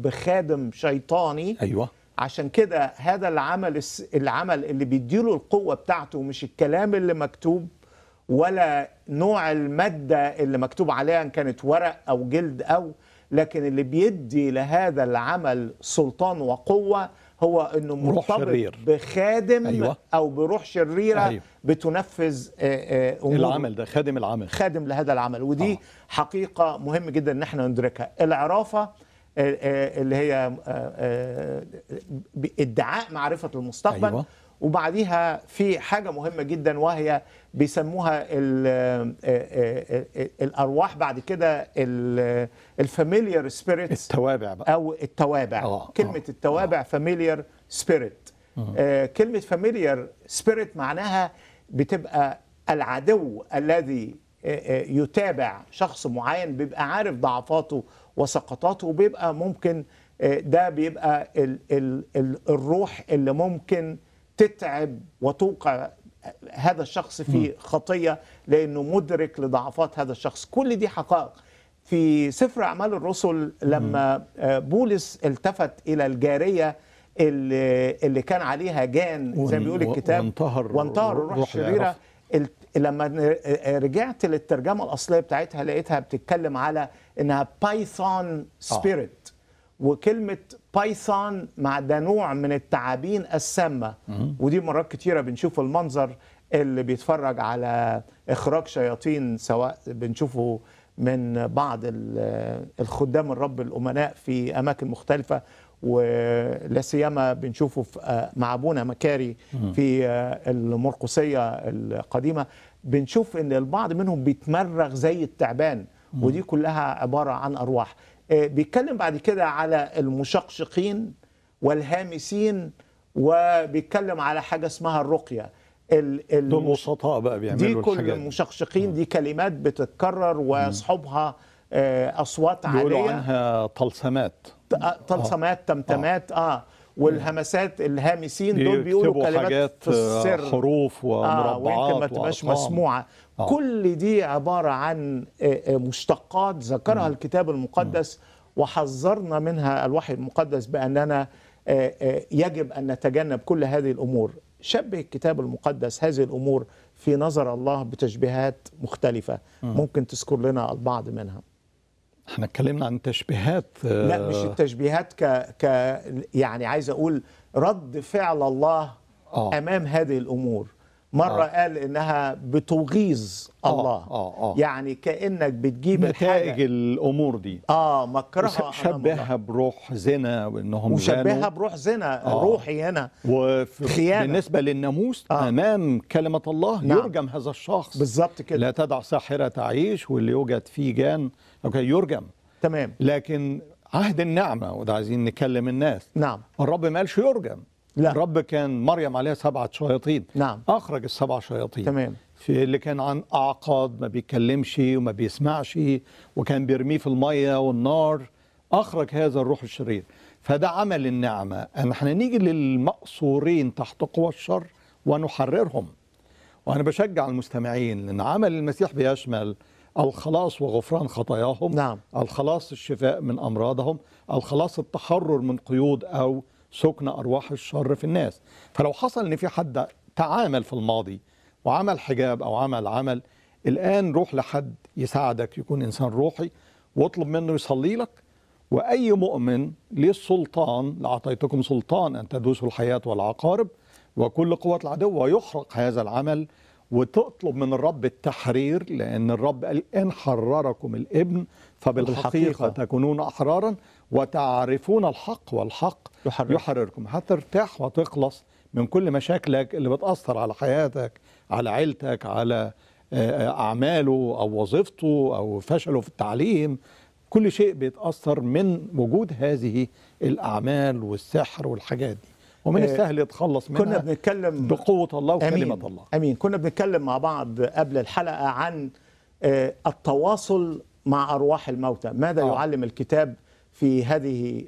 بخادم شيطاني ايوه عشان كده هذا العمل العمل اللي بيديله القوه بتاعته مش الكلام اللي مكتوب ولا نوع الماده اللي مكتوب عليها ان كانت ورق او جلد او لكن اللي بيدي لهذا العمل سلطان وقوه هو انه مرتبط شرير. بخادم أيوة. او بروح شريره أيوة. بتنفذ آه، آه، امور العمل ده خادم العمل خادم لهذا العمل ودي آه. حقيقه مهم جدا ان احنا ندركها العرافه آه، اللي هي ادعاء معرفه المستقبل أيوة. وبعديها في حاجه مهمه جدا وهي بيسموها آه، آه، آه، الارواح بعد كده الفاميليار سبيريت التوابع بقى او التوابع أوه. كلمه أوه. التوابع فاميليار سبيريت كلمه فاميليار سبيريت معناها بتبقى العدو الذي يتابع شخص معين بيبقى عارف ضعفاته وسقطاته وبيبقى ممكن ده بيبقى الـ ال ال الروح اللي ممكن تتعب وتوقع هذا الشخص في خطيه لانه مدرك لضعفات هذا الشخص كل دي حقائق في سفر اعمال الرسل لما آه، بولس التفت الى الجاريه اللي, اللي كان عليها جان زي ما بيقول الكتاب وانتهر وانتهر الروح الشريره لما آه، آه، رجعت للترجمه الاصليه بتاعتها لقيتها بتتكلم على انها بايثون سبيريت وكلمه بايثون مع ده نوع من التعابين السامه ودي مرات كتيره بنشوف المنظر اللي بيتفرج على اخراج شياطين سواء بنشوفه من بعض الخدام الرب الامناء في اماكن مختلفه ولا سيما بنشوفه مع ابونا مكاري في المرقسيه القديمه بنشوف ان البعض منهم بيتمرغ زي التعبان ودي كلها عباره عن ارواح آه، بيتكلم بعد كده على المشقشقين والهامسين وبيتكلم على حاجه اسمها الرقيه دول وسطاء بقى بيعملوا دي كل المشقشقين دي كلمات بتتكرر واصحابها آه، اصوات عاليه بيقولوا عنها طلسمات آه، طلسمات تمتمات اه, آه. والهمسات الهامسين دول بيقولوا كلمات حاجات في السر آه، حروف ومربعات آه ما تبقاش مسموعه آه. كل دي عباره عن آه، آه، مشتقات ذكرها الكتاب المقدس وحذرنا منها الوحي المقدس باننا يجب ان نتجنب كل هذه الامور شبه الكتاب المقدس هذه الامور في نظر الله بتشبيهات مختلفه ممكن تذكر لنا البعض منها احنا اتكلمنا عن تشبيهات لا مش آه، التشبيهات ك, ك يعني عايز اقول رد فعل الله آه. امام هذه الامور مرة آه. قال إنها بتغيظ آه، الله آه آه آه. يعني كأنك بتجيب نتائج الأمور دي آه مكرها شبهها بروح زنا وإنهم وشبهها بروح زنا آه. روحي أنا بالنسبة للناموس آه. أمام كلمة الله نعم. يرجم هذا الشخص بالظبط كده لا تدع ساحرة تعيش واللي يوجد فيه جان اوكي يرجم تمام لكن عهد النعمه وده عايزين نكلم الناس نعم الرب ما قالش يرجم لا الرب كان مريم عليها سبعه شياطين نعم اخرج السبع شياطين تمام في اللي كان عن اعقاد ما بيتكلمش وما بيسمعش وكان بيرميه في الميه والنار اخرج هذا الروح الشرير فده عمل النعمه ان احنا نيجي للمقصورين تحت قوى الشر ونحررهم وانا بشجع المستمعين لان عمل المسيح بيشمل الخلاص وغفران خطاياهم نعم. الخلاص الشفاء من أمراضهم الخلاص التحرر من قيود أو سكن أرواح الشر في الناس فلو حصل أن في حد تعامل في الماضي وعمل حجاب أو عمل عمل الآن روح لحد يساعدك يكون إنسان روحي واطلب منه يصلي لك وأي مؤمن ليه السلطان لأعطيتكم سلطان أن تدوسوا الحياة والعقارب وكل قوة العدو ويحرق هذا العمل وتطلب من الرب التحرير لأن الرب قال إن حرركم الابن فبالحقيقة تكونون أحرارا وتعرفون الحق والحق يحرر. يحرركم هترتاح وتخلص من كل مشاكلك اللي بتأثر على حياتك على عيلتك على آه، آه، أعماله أو وظيفته أو فشله في التعليم كل شيء بيتأثر من وجود هذه الأعمال والسحر والحاجات دي ومن آه، السهل يتخلص منها كنا بنتكلم بقوة الله وكلمة أمين الله أمين كنا بنتكلم مع بعض قبل الحلقة عن آه، التواصل مع أرواح الموتى ماذا آه. يعلم الكتاب في هذه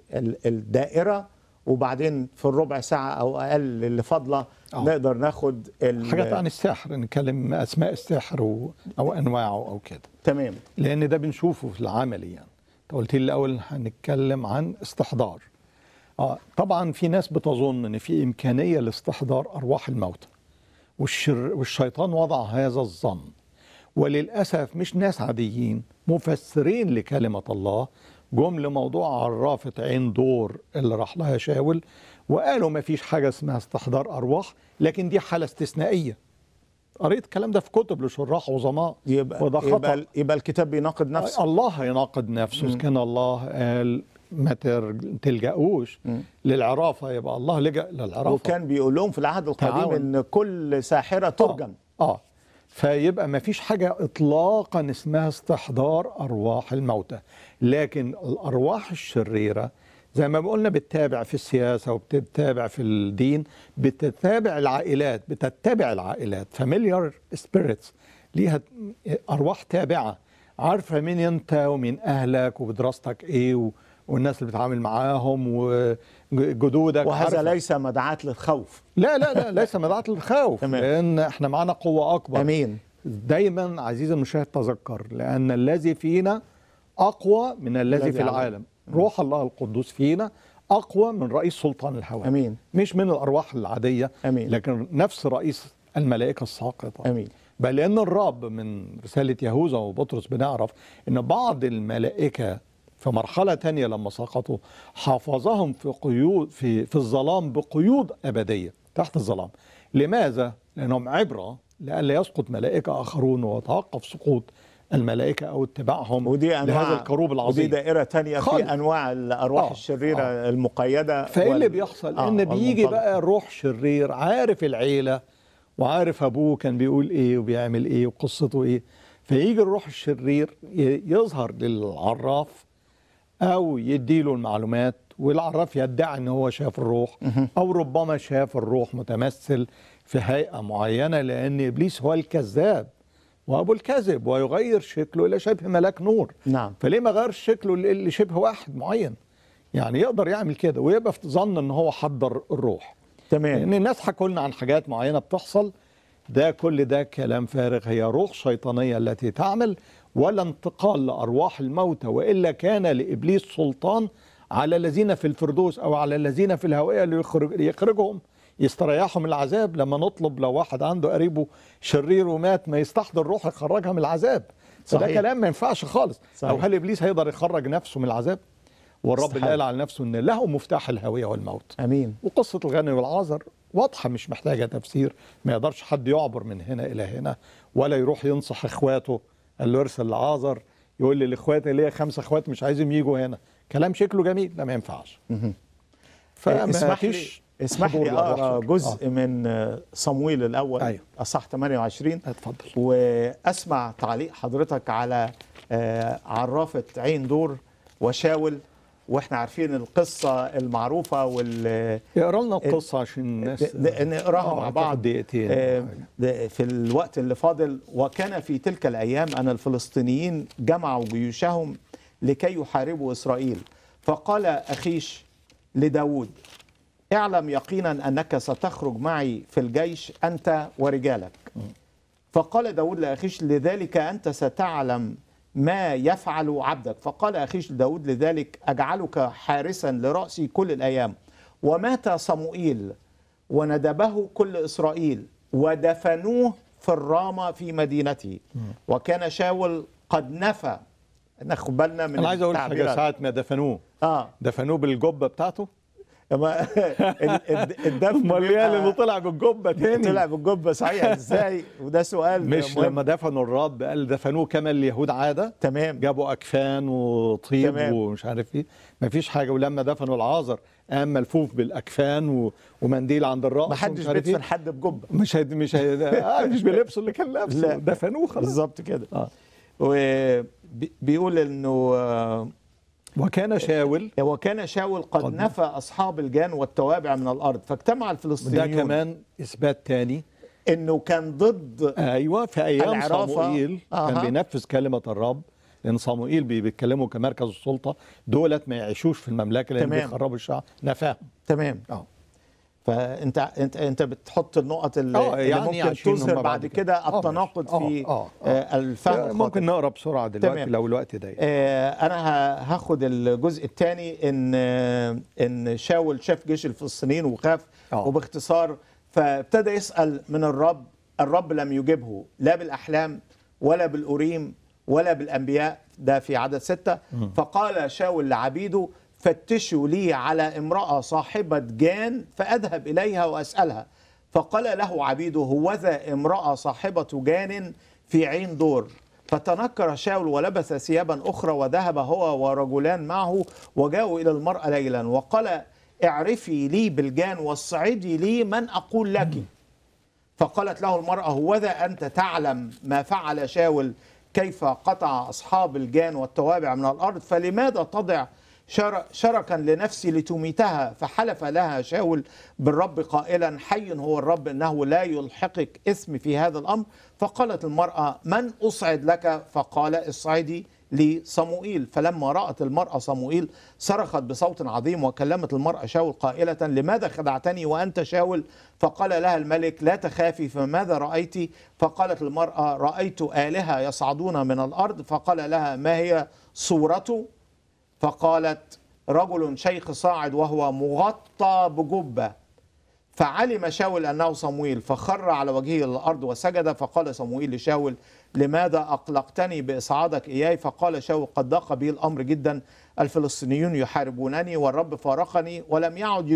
الدائرة وبعدين في الربع ساعة أو أقل اللي فاضلة آه. نقدر ناخد حاجات عن السحر نتكلم أسماء السحر و... أو أنواعه أو كده تمام لأن ده بنشوفه في العملي يعني أنت قلت لي الأول هنتكلم عن استحضار آه طبعا في ناس بتظن ان في امكانيه لاستحضار ارواح الموتى والشر والشيطان وضع هذا الظن وللاسف مش ناس عاديين مفسرين لكلمه الله جم لموضوع عرافه عين دور اللي راح لها شاول وقالوا ما فيش حاجه اسمها استحضار ارواح لكن دي حاله استثنائيه قريت الكلام ده في كتب لشراح عظماء يبقى يبقى, يبقى الكتاب بيناقض نفسه الله هيناقض نفسه كان الله قال ما تلجأوش للعرافة يبقى الله لجأ للعرافة وكان بيقول لهم في العهد القديم إن كل ساحرة آه، ترجم آه, آه. فيبقى ما فيش حاجة إطلاقا اسمها استحضار أرواح الموتى لكن الأرواح الشريرة زي ما قلنا بتتابع في السياسة وبتتابع في الدين بتتابع العائلات بتتبع العائلات فاميليار سبيريتس ليها أرواح تابعة عارفة مين أنت ومين أهلك ودراستك إيه و... والناس اللي بتعامل معاهم وجدودك وهذا حرفة. ليس مدعاة للخوف لا لا لا ليس مدعاة للخوف لأن احنا معانا قوة أكبر أمين دايما عزيزي المشاهد تذكر لأن الذي فينا أقوى من الذي في العالم روح الله القدوس فينا أقوى من رئيس سلطان الهواء أمين مش من الأرواح العادية أمين لكن نفس رئيس الملائكة الساقطة أمين بل أن الرب من رسالة يهوذا وبطرس بنعرف أن بعض الملائكة فمرحلة ثانيه لما سقطوا حافظهم في قيود في في الظلام بقيود أبدية تحت الظلام لماذا؟ لأنهم عبرة لئلا يسقط ملائكة آخرون ويتوقف سقوط الملائكة أو اتباعهم ودي أنواع لهذا الكروب العظيم ودي دائرة تانية خالد. في أنواع الأرواح آه الشريرة آه المقيدة فإيه وال... اللي بيحصل؟ آه إن بيجي بقى روح شرير عارف العيلة وعارف أبوه كان بيقول إيه وبيعمل إيه وقصته إيه فيجي الروح الشرير يظهر للعراف او يديله المعلومات والعراف يدعي ان هو شاف الروح او ربما شاف الروح متمثل في هيئه معينه لان ابليس هو الكذاب وابو الكذب ويغير شكله الى شبه ملاك نور نعم فليه ما غيرش شكله لشبه واحد معين يعني يقدر يعمل كده ويبقى في ظن ان هو حضر الروح تمام لان الناس حكوا لنا عن حاجات معينه بتحصل ده كل ده كلام فارغ هي روح شيطانيه التي تعمل ولا انتقال لأرواح الموتى وإلا كان لإبليس سلطان على الذين في الفردوس أو على الذين في الهوية ليخرج يخرجهم يستريحوا من العذاب لما نطلب لو واحد عنده قريبه شرير ومات ما يستحضر روح يخرجها من العذاب صحيح. فده كلام ما ينفعش خالص صحيح. أو هل إبليس هيقدر يخرج نفسه من العذاب والرب اللي قال على نفسه ان له مفتاح الهويه والموت امين وقصه الغني والعازر واضحه مش محتاجه تفسير ما يقدرش حد يعبر من هنا الى هنا ولا يروح ينصح اخواته قال له عازر لعازر يقول للاخوات اللي هي خمسه اخوات مش عايزهم يجوا هنا كلام شكله جميل لا ما ينفعش فما إيه، فيش اسمح لي اقرا آه. جزء آه. من صمويل الاول أيوه. اصح 28 اتفضل واسمع تعليق حضرتك على آه، عرافه عين دور وشاول واحنا عارفين القصه المعروفه وال اقرا لنا القصه عشان الناس نقراها آه، مع بعض دقيقتين آه، في الوقت اللي فاضل وكان في تلك الايام ان الفلسطينيين جمعوا جيوشهم لكي يحاربوا اسرائيل فقال اخيش لداوود اعلم يقينا انك ستخرج معي في الجيش انت ورجالك فقال داود لاخيش لذلك انت ستعلم ما يفعل عبدك فقال أخيش داود لذلك أجعلك حارسا لرأسي كل الأيام ومات صموئيل وندبه كل إسرائيل ودفنوه في الرامة في مدينته وكان شاول قد نفى ناخد بالنا من انا عايز اقول حاجه ساعه ما دفنوه آه. دفنوه بالجبه بتاعته اما الدفن مليان اللي طلع بالجبه تاني طلع بالجبه صحيح ازاي وده سؤال مش مهم. لما دفنوا الرب قال دفنوه كما اليهود عاده تمام جابوا اكفان وطيب تمام. ومش عارف ايه مفيش حاجه ولما دفنوا العازر قام ملفوف بالاكفان و... ومنديل عند الراس محدش إيه. بيدفن حد بجبه مش هيد... مش هيد... آه مش بلبسه اللي كان لابسه دفنوه خلاص بالظبط كده اه وبيقول انه آه، وكان إيه، شاول إيه، وكان شاول قد, قد نفى أصحاب الجان والتوابع من الأرض فاجتمع الفلسطينيون ده كمان إثبات ثاني انه كان ضد ايوه في ايام العرافة. صموئيل آه. كان بينفذ كلمه الرب لان صموئيل بيتكلموا كمركز السلطه دولت ما يعيشوش في المملكه لان بيخربوا الشعب نفاهم تمام اه فانت انت انت بتحط النقط اللي, آه، اللي يعني ممكن تظهر بعد كده آه، التناقض آه، في الفهم ممكن نقرا بسرعه دلوقتي تمام. لو الوقت ضيق انا هاخد الجزء الثاني ان ان شاول شاف جيش الفلسطينيين وخاف أوه. وباختصار فابتدى يسال من الرب الرب لم يجبه لا بالاحلام ولا بالأوريم ولا بالأنبياء ده في عدد ستة فقال شاول لعبيده فتشوا لي على امرأة صاحبة جان فأذهب إليها وأسألها فقال له عبيده هوذا امرأة صاحبة جان في عين دور فتنكر شاول ولبس ثيابا أخرى وذهب هو ورجلان معه وجاءوا إلى المرأة ليلا وقال اعرفي لي بالجان واصعدي لي من أقول لك فقالت له المرأة هوذا أنت تعلم ما فعل شاول كيف قطع أصحاب الجان والتوابع من الأرض فلماذا تضع شركا لنفسي لتميتها فحلف لها شاول بالرب قائلا حي هو الرب انه لا يلحقك اسم في هذا الامر فقالت المراه من اصعد لك فقال اصعدي لصموئيل فلما رأت المرأة صموئيل صرخت بصوت عظيم وكلمت المرأة شاول قائلة لماذا خدعتني وأنت شاول فقال لها الملك لا تخافي فماذا رأيت فقالت المرأة رأيت آلهة يصعدون من الأرض فقال لها ما هي صورته فقالت رجل شيخ صاعد وهو مغطى بجبة فعلم شاول أنه صمويل فخر على وجهه الأرض وسجد فقال صمويل لشاول لماذا أقلقتني بإصعادك إياي فقال شاول قد ضاق بي الأمر جدا الفلسطينيون يحاربونني والرب فارقني ولم يعد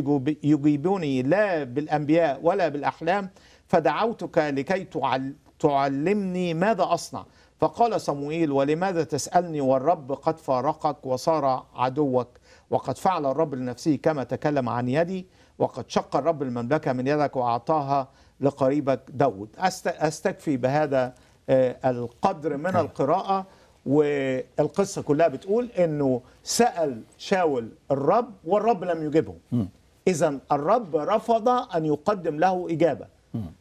يجيبوني لا بالأنبياء ولا بالأحلام فدعوتك لكي تعلمني ماذا أصنع فقال صموئيل ولماذا تسألني والرب قد فارقك وصار عدوك وقد فعل الرب لنفسه كما تكلم عن يدي وقد شق الرب المملكة من يدك وأعطاها لقريبك داود أستكفي بهذا آه، القدر من نعم. القراءة والقصة كلها بتقول أنه سأل شاول الرب والرب لم يجبه إذا الرب رفض أن يقدم له إجابة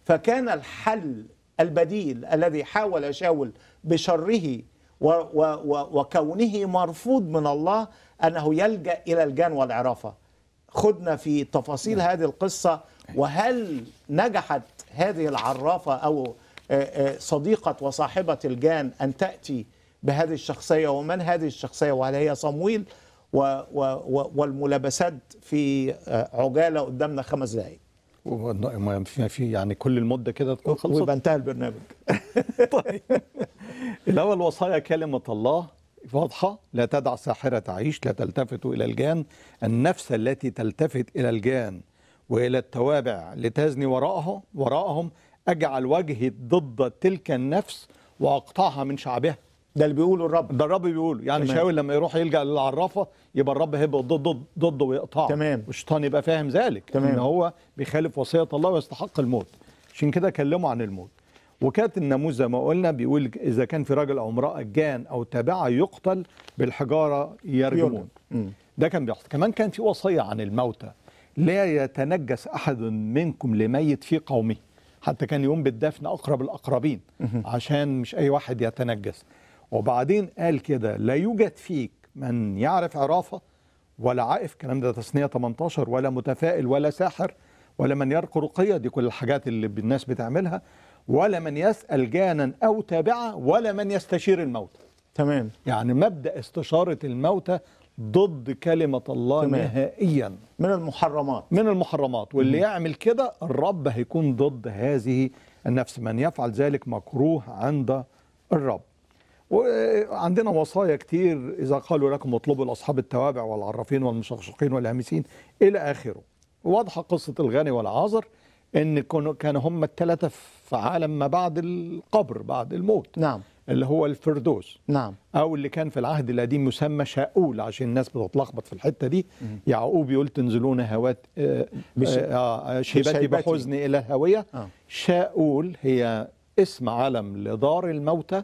فكان الحل البديل الذي حاول شاول بشره وكونه مرفوض من الله أنه يلجأ إلى الجان والعرافة خدنا في تفاصيل نعم. هذه القصة وهل نجحت هذه العرافة أو آه، آه، صديقة وصاحبة الجان أن تأتي بهذه الشخصية ومن هذه الشخصية وهل هي صمويل و و والملابسات في آه، عجالة قدامنا خمس دقائق وما في يعني كل المده كده تكون خلصت ويبقى انتهى البرنامج طيب الاول وصايا كلمه الله واضحه لا تدع ساحره تعيش لا تلتفت الى الجان النفس التي تلتفت الى الجان والى التوابع لتزني وراءها وراءهم اجعل وجهي ضد تلك النفس واقطعها من شعبها ده اللي بيقوله الرب ده الرب بيقوله يعني تمام. شاول لما يروح يلجا للعرافه يبقى الرب هيبقى ضد ضد ضده ويقطعه تمام والشيطان يبقى فاهم ذلك تمام. ان هو بيخالف وصيه الله ويستحق الموت عشان كده كلموا عن الموت وكانت النموذج زي ما قلنا بيقول اذا كان في راجل او امراه جان او تابعه يقتل بالحجاره يرجمون ده كان بيحصل كمان كان في وصيه عن الموتى لا يتنجس احد منكم لميت في قومه حتى كان يقوم بالدفن اقرب الاقربين عشان مش اي واحد يتنجس وبعدين قال كده لا يوجد فيك من يعرف عرافة ولا عائف الكلام ده تسنيه 18 ولا متفائل ولا ساحر ولا من يرق رقية دي كل الحاجات اللي الناس بتعملها ولا من يسأل جانا أو تابعة ولا من يستشير الموتى تمام يعني مبدأ استشارة الموتى ضد كلمة الله تمام. نهائيا من المحرمات من المحرمات واللي مم. يعمل كده الرب هيكون ضد هذه النفس من يفعل ذلك مكروه عند الرب وعندنا وصايا كتير إذا قالوا لكم اطلبوا لأصحاب التوابع والعرافين والمشقشقين والهامسين إلى آخره واضحة قصة الغني والعازر إن كانوا هم الثلاثة في عالم ما بعد القبر بعد الموت نعم اللي هو الفردوس نعم او اللي كان في العهد القديم يسمى شاؤول عشان الناس بتتلخبط في الحته دي يعقوب يقول تنزلون هوات آآ آه، آه، آه، شيبتي بحزن الى هويه آه. شاؤول هي اسم علم لدار الموتى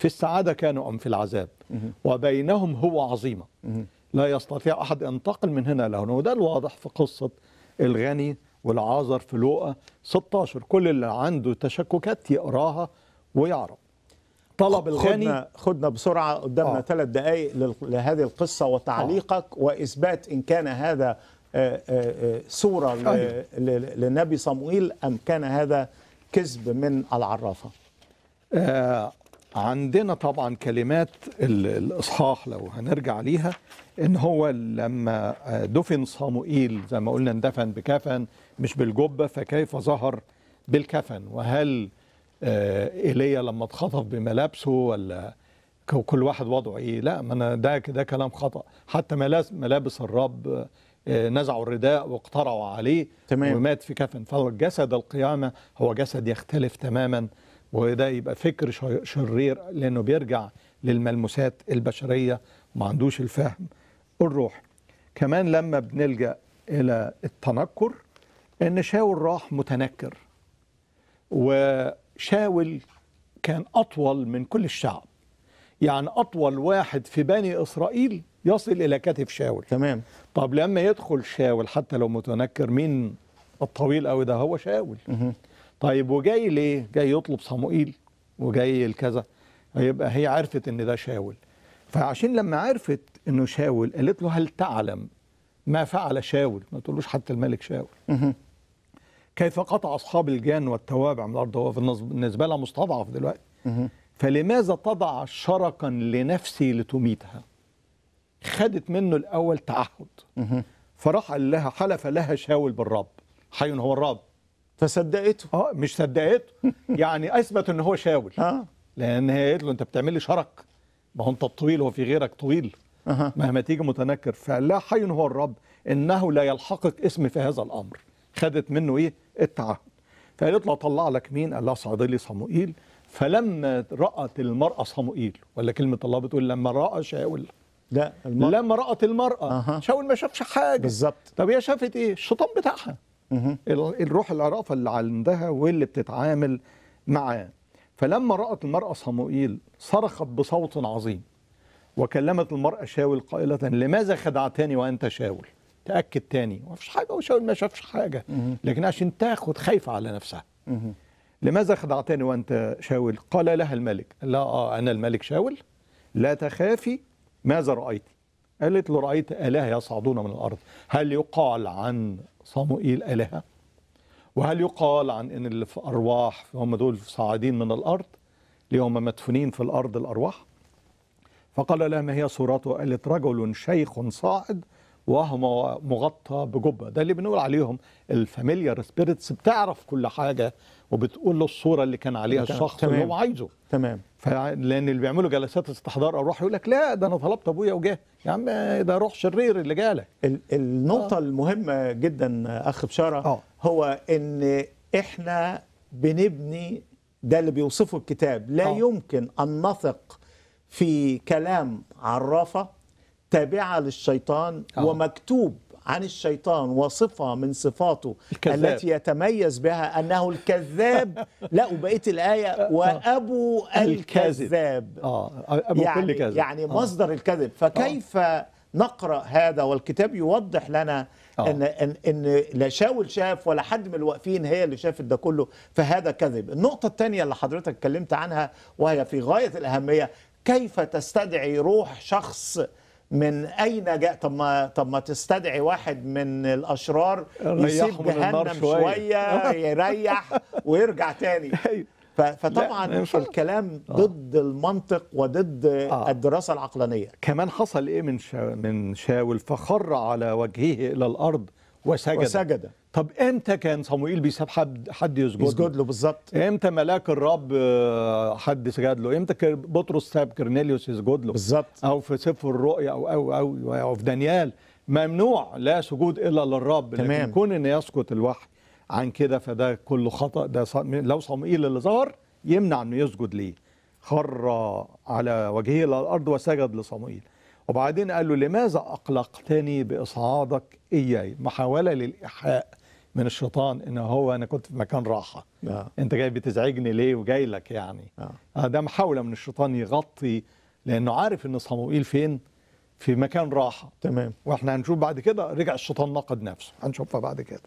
في السعادة كانوا أم في العذاب وبينهم هو عظيمة لا يستطيع أحد ينتقل من هنا لهنا وده الواضح في قصة الغني والعازر في لوقا 16 كل اللي عنده تشككات يقراها ويعرف طلب الغني خدنا, خدنا بسرعة قدامنا آه. ثلاث آه. دقايق لهذه القصة وتعليقك آه. وإثبات إن كان هذا آه، آه، صورة آه. للنبي صمويل أم كان هذا كذب من العرافة آه عندنا طبعا كلمات الاصحاح لو هنرجع ليها ان هو لما دفن صموئيل زي ما قلنا اندفن بكفن مش بالجبه فكيف ظهر بالكفن وهل آه، ايليا لما اتخطف بملابسه ولا كل واحد وضعه ايه لا ما انا ده ده كلام خطا حتى ملابس الرب آه، نزعوا الرداء واقترعوا عليه تمام. ومات في كفن فالجسد القيامه هو جسد يختلف تماما وده يبقى فكر شرير لأنه بيرجع للملموسات البشرية وما عندوش الفهم الروحي كمان لما بنلجأ إلى التنكر إن شاول راح متنكر وشاول كان أطول من كل الشعب يعني أطول واحد في بني إسرائيل يصل إلى كتف شاول تمام طب لما يدخل شاول حتى لو متنكر مين الطويل قوي ده هو شاول طيب وجاي ليه جاي يطلب صموئيل وجاي الكذا يبقى هي عرفت ان ده شاول فعشان لما عرفت انه شاول قالت له هل تعلم ما فعل شاول ما تقولوش حتى الملك شاول كيف قطع اصحاب الجان والتوابع من الارض هو بالنسبه لها مستضعف دلوقتي فلماذا تضع شرقا لنفسي لتميتها خدت منه الاول تعهد فراح قال لها حلف لها شاول بالرب حي هو الرب فصدقته اه مش صدقته يعني اثبت ان هو شاول اه لان هي قالت له انت بتعمل لي شرك ما هو انت الطويل هو في غيرك طويل أه. مهما تيجي متنكر فلا حي هو الرب انه لا يلحقك اسم في هذا الامر خدت منه ايه التعهد فقالت له اطلع لك مين قال لها صعد لي صموئيل فلما رأت المرأة صموئيل ولا كلمة الله بتقول لما رأى شاول لا المرأة. لما رأت المرأة أه. شاول ما شافش حاجة بالظبط طب هي شافت ايه الشيطان بتاعها الروح العرافة اللي عندها واللي بتتعامل معاه فلما رأت المرأة صموئيل صرخت بصوت عظيم وكلمت المرأة شاول قائلة لماذا خدعتني وأنت شاول تأكد تاني ما فيش حاجة وشاول ما شافش حاجة لكن عشان تاخد خايفة على نفسها لماذا خدعتني وأنت شاول قال لها الملك لا آه أنا الملك شاول لا تخافي ماذا رأيت قالت له رأيت آلهة يصعدون من الأرض هل يقال عن صاموئيل آلهة وهل يقال عن ان اللي في ارواح هم دول صاعدين من الارض ليوم مدفونين في الارض الارواح فقال لها ما هي صورته قالت رجل شيخ صاعد وهو مغطى بجبه ده اللي بنقول عليهم الفاميليار سبيريتس بتعرف كل حاجه وبتقول له الصوره اللي كان عليها الشخص تمام. اللي هو عايزه تمام لان اللي بيعملوا جلسات استحضار اروح يقول لك لا ده انا طلبت ابويا وجاه يا عم ده روح شرير اللي جالك النقطه آه. المهمه جدا اخ بشاره آه. هو ان احنا بنبني ده اللي بيوصفه الكتاب لا آه. يمكن ان نثق في كلام عرافه تابعه للشيطان آه. ومكتوب عن الشيطان وصفة من صفاته الكذاب. التي يتميز بها أنه الكذاب لا وبقيت الآية آه. وأبو الكذاب آه. أبو يعني, كل كذب. يعني آه. مصدر الكذب فكيف آه. نقرأ هذا والكتاب يوضح لنا آه. ان ان ان لا شاول شاف ولا حد من الواقفين هي اللي شافت ده كله فهذا كذب النقطه الثانيه اللي حضرتك اتكلمت عنها وهي في غايه الاهميه كيف تستدعي روح شخص من اين جاء طب ما طب ما تستدعي واحد من الاشرار يسيب جهنم شويه يريح ويرجع تاني أيوه. فطبعا الكلام آه. ضد المنطق وضد آه. الدراسه العقلانيه كمان حصل ايه من من شاول فخر على وجهه الى الارض وسجد, وسجد. طب امتى كان صموئيل بيساب حد حد يسجد له؟ يسجد له بالظبط امتى ملاك الرب آه، حد سجد له امتى بطرس ساب كرنيليوس يسجد له بالظبط او في سفر الرؤيا أو, او او او في دانيال ممنوع لا سجود الا للرب تمام. لكن كون ان يسقط الوحي عن كده فده كله خطا ده لو صموئيل اللي ظهر يمنع انه يسجد ليه خر على وجهه الى الارض وسجد لصموئيل وبعدين قال له لماذا أقلقتني بإصعادك إياي محاولة للإيحاء من الشيطان إن هو أنا كنت في مكان راحة آه. أنت جاي بتزعجني ليه وجاي لك يعني آه. آه. ده محاولة من الشيطان يغطي لأنه عارف إن صموئيل فين في مكان راحة تمام وإحنا هنشوف بعد كده رجع الشيطان نقد نفسه هنشوفها بعد كده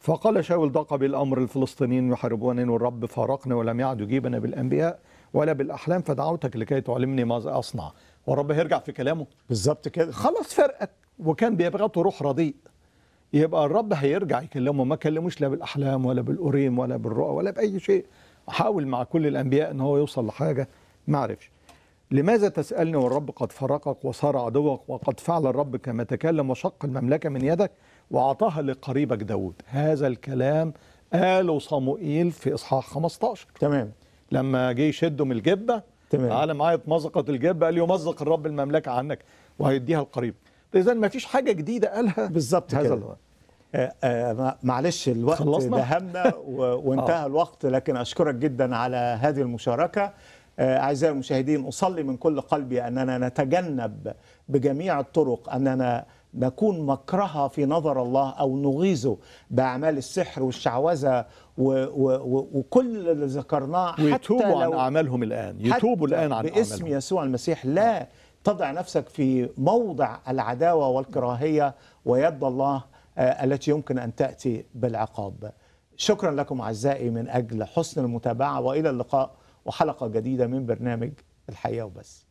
فقال شاول ضاق بالأمر الفلسطينيين يحاربونني والرب فارقني ولم يعد يجيبنا بالأنبياء ولا بالأحلام فدعوتك لكي تعلمني ماذا أصنع والرب هيرجع في كلامه بالظبط كده خلص فرقك وكان بيبغته روح رضيء يبقى الرب هيرجع يكلمه ما كلموش لا بالاحلام ولا بالأوريم ولا بالرؤى ولا باي شيء حاول مع كل الانبياء ان هو يوصل لحاجه ما عرفش لماذا تسالني والرب قد فرقك وصار عدوك وقد فعل الرب كما تكلم وشق المملكه من يدك واعطاها لقريبك داود هذا الكلام قاله صموئيل في اصحاح 15 تمام لما جه يشده من الجبه تمام تعالى معايا مزقت الجب قال يمزق الرب المملكه عنك وهيديها القريب طيب، اذا ما فيش حاجه جديده قالها بالظبط كده الوقت. آه، آه، معلش الوقت خلصنا. دهمنا وانتهى آه. الوقت لكن اشكرك جدا على هذه المشاركه اعزائي المشاهدين اصلي من كل قلبي اننا نتجنب بجميع الطرق اننا نكون مكرها في نظر الله او نغيظه باعمال السحر والشعوذه و و وكل اللي ذكرناه حتى ويتوبوا عن أعمالهم الآن يتوبوا الآن عن اعمالهم باسم يسوع المسيح لا تضع نفسك في موضع العداوة والكراهية ويد الله آه، التي يمكن أن تأتي بالعقاب شكرا لكم أعزائي من أجل حسن المتابعة وإلى اللقاء وحلقة جديدة من برنامج الحقيقة وبس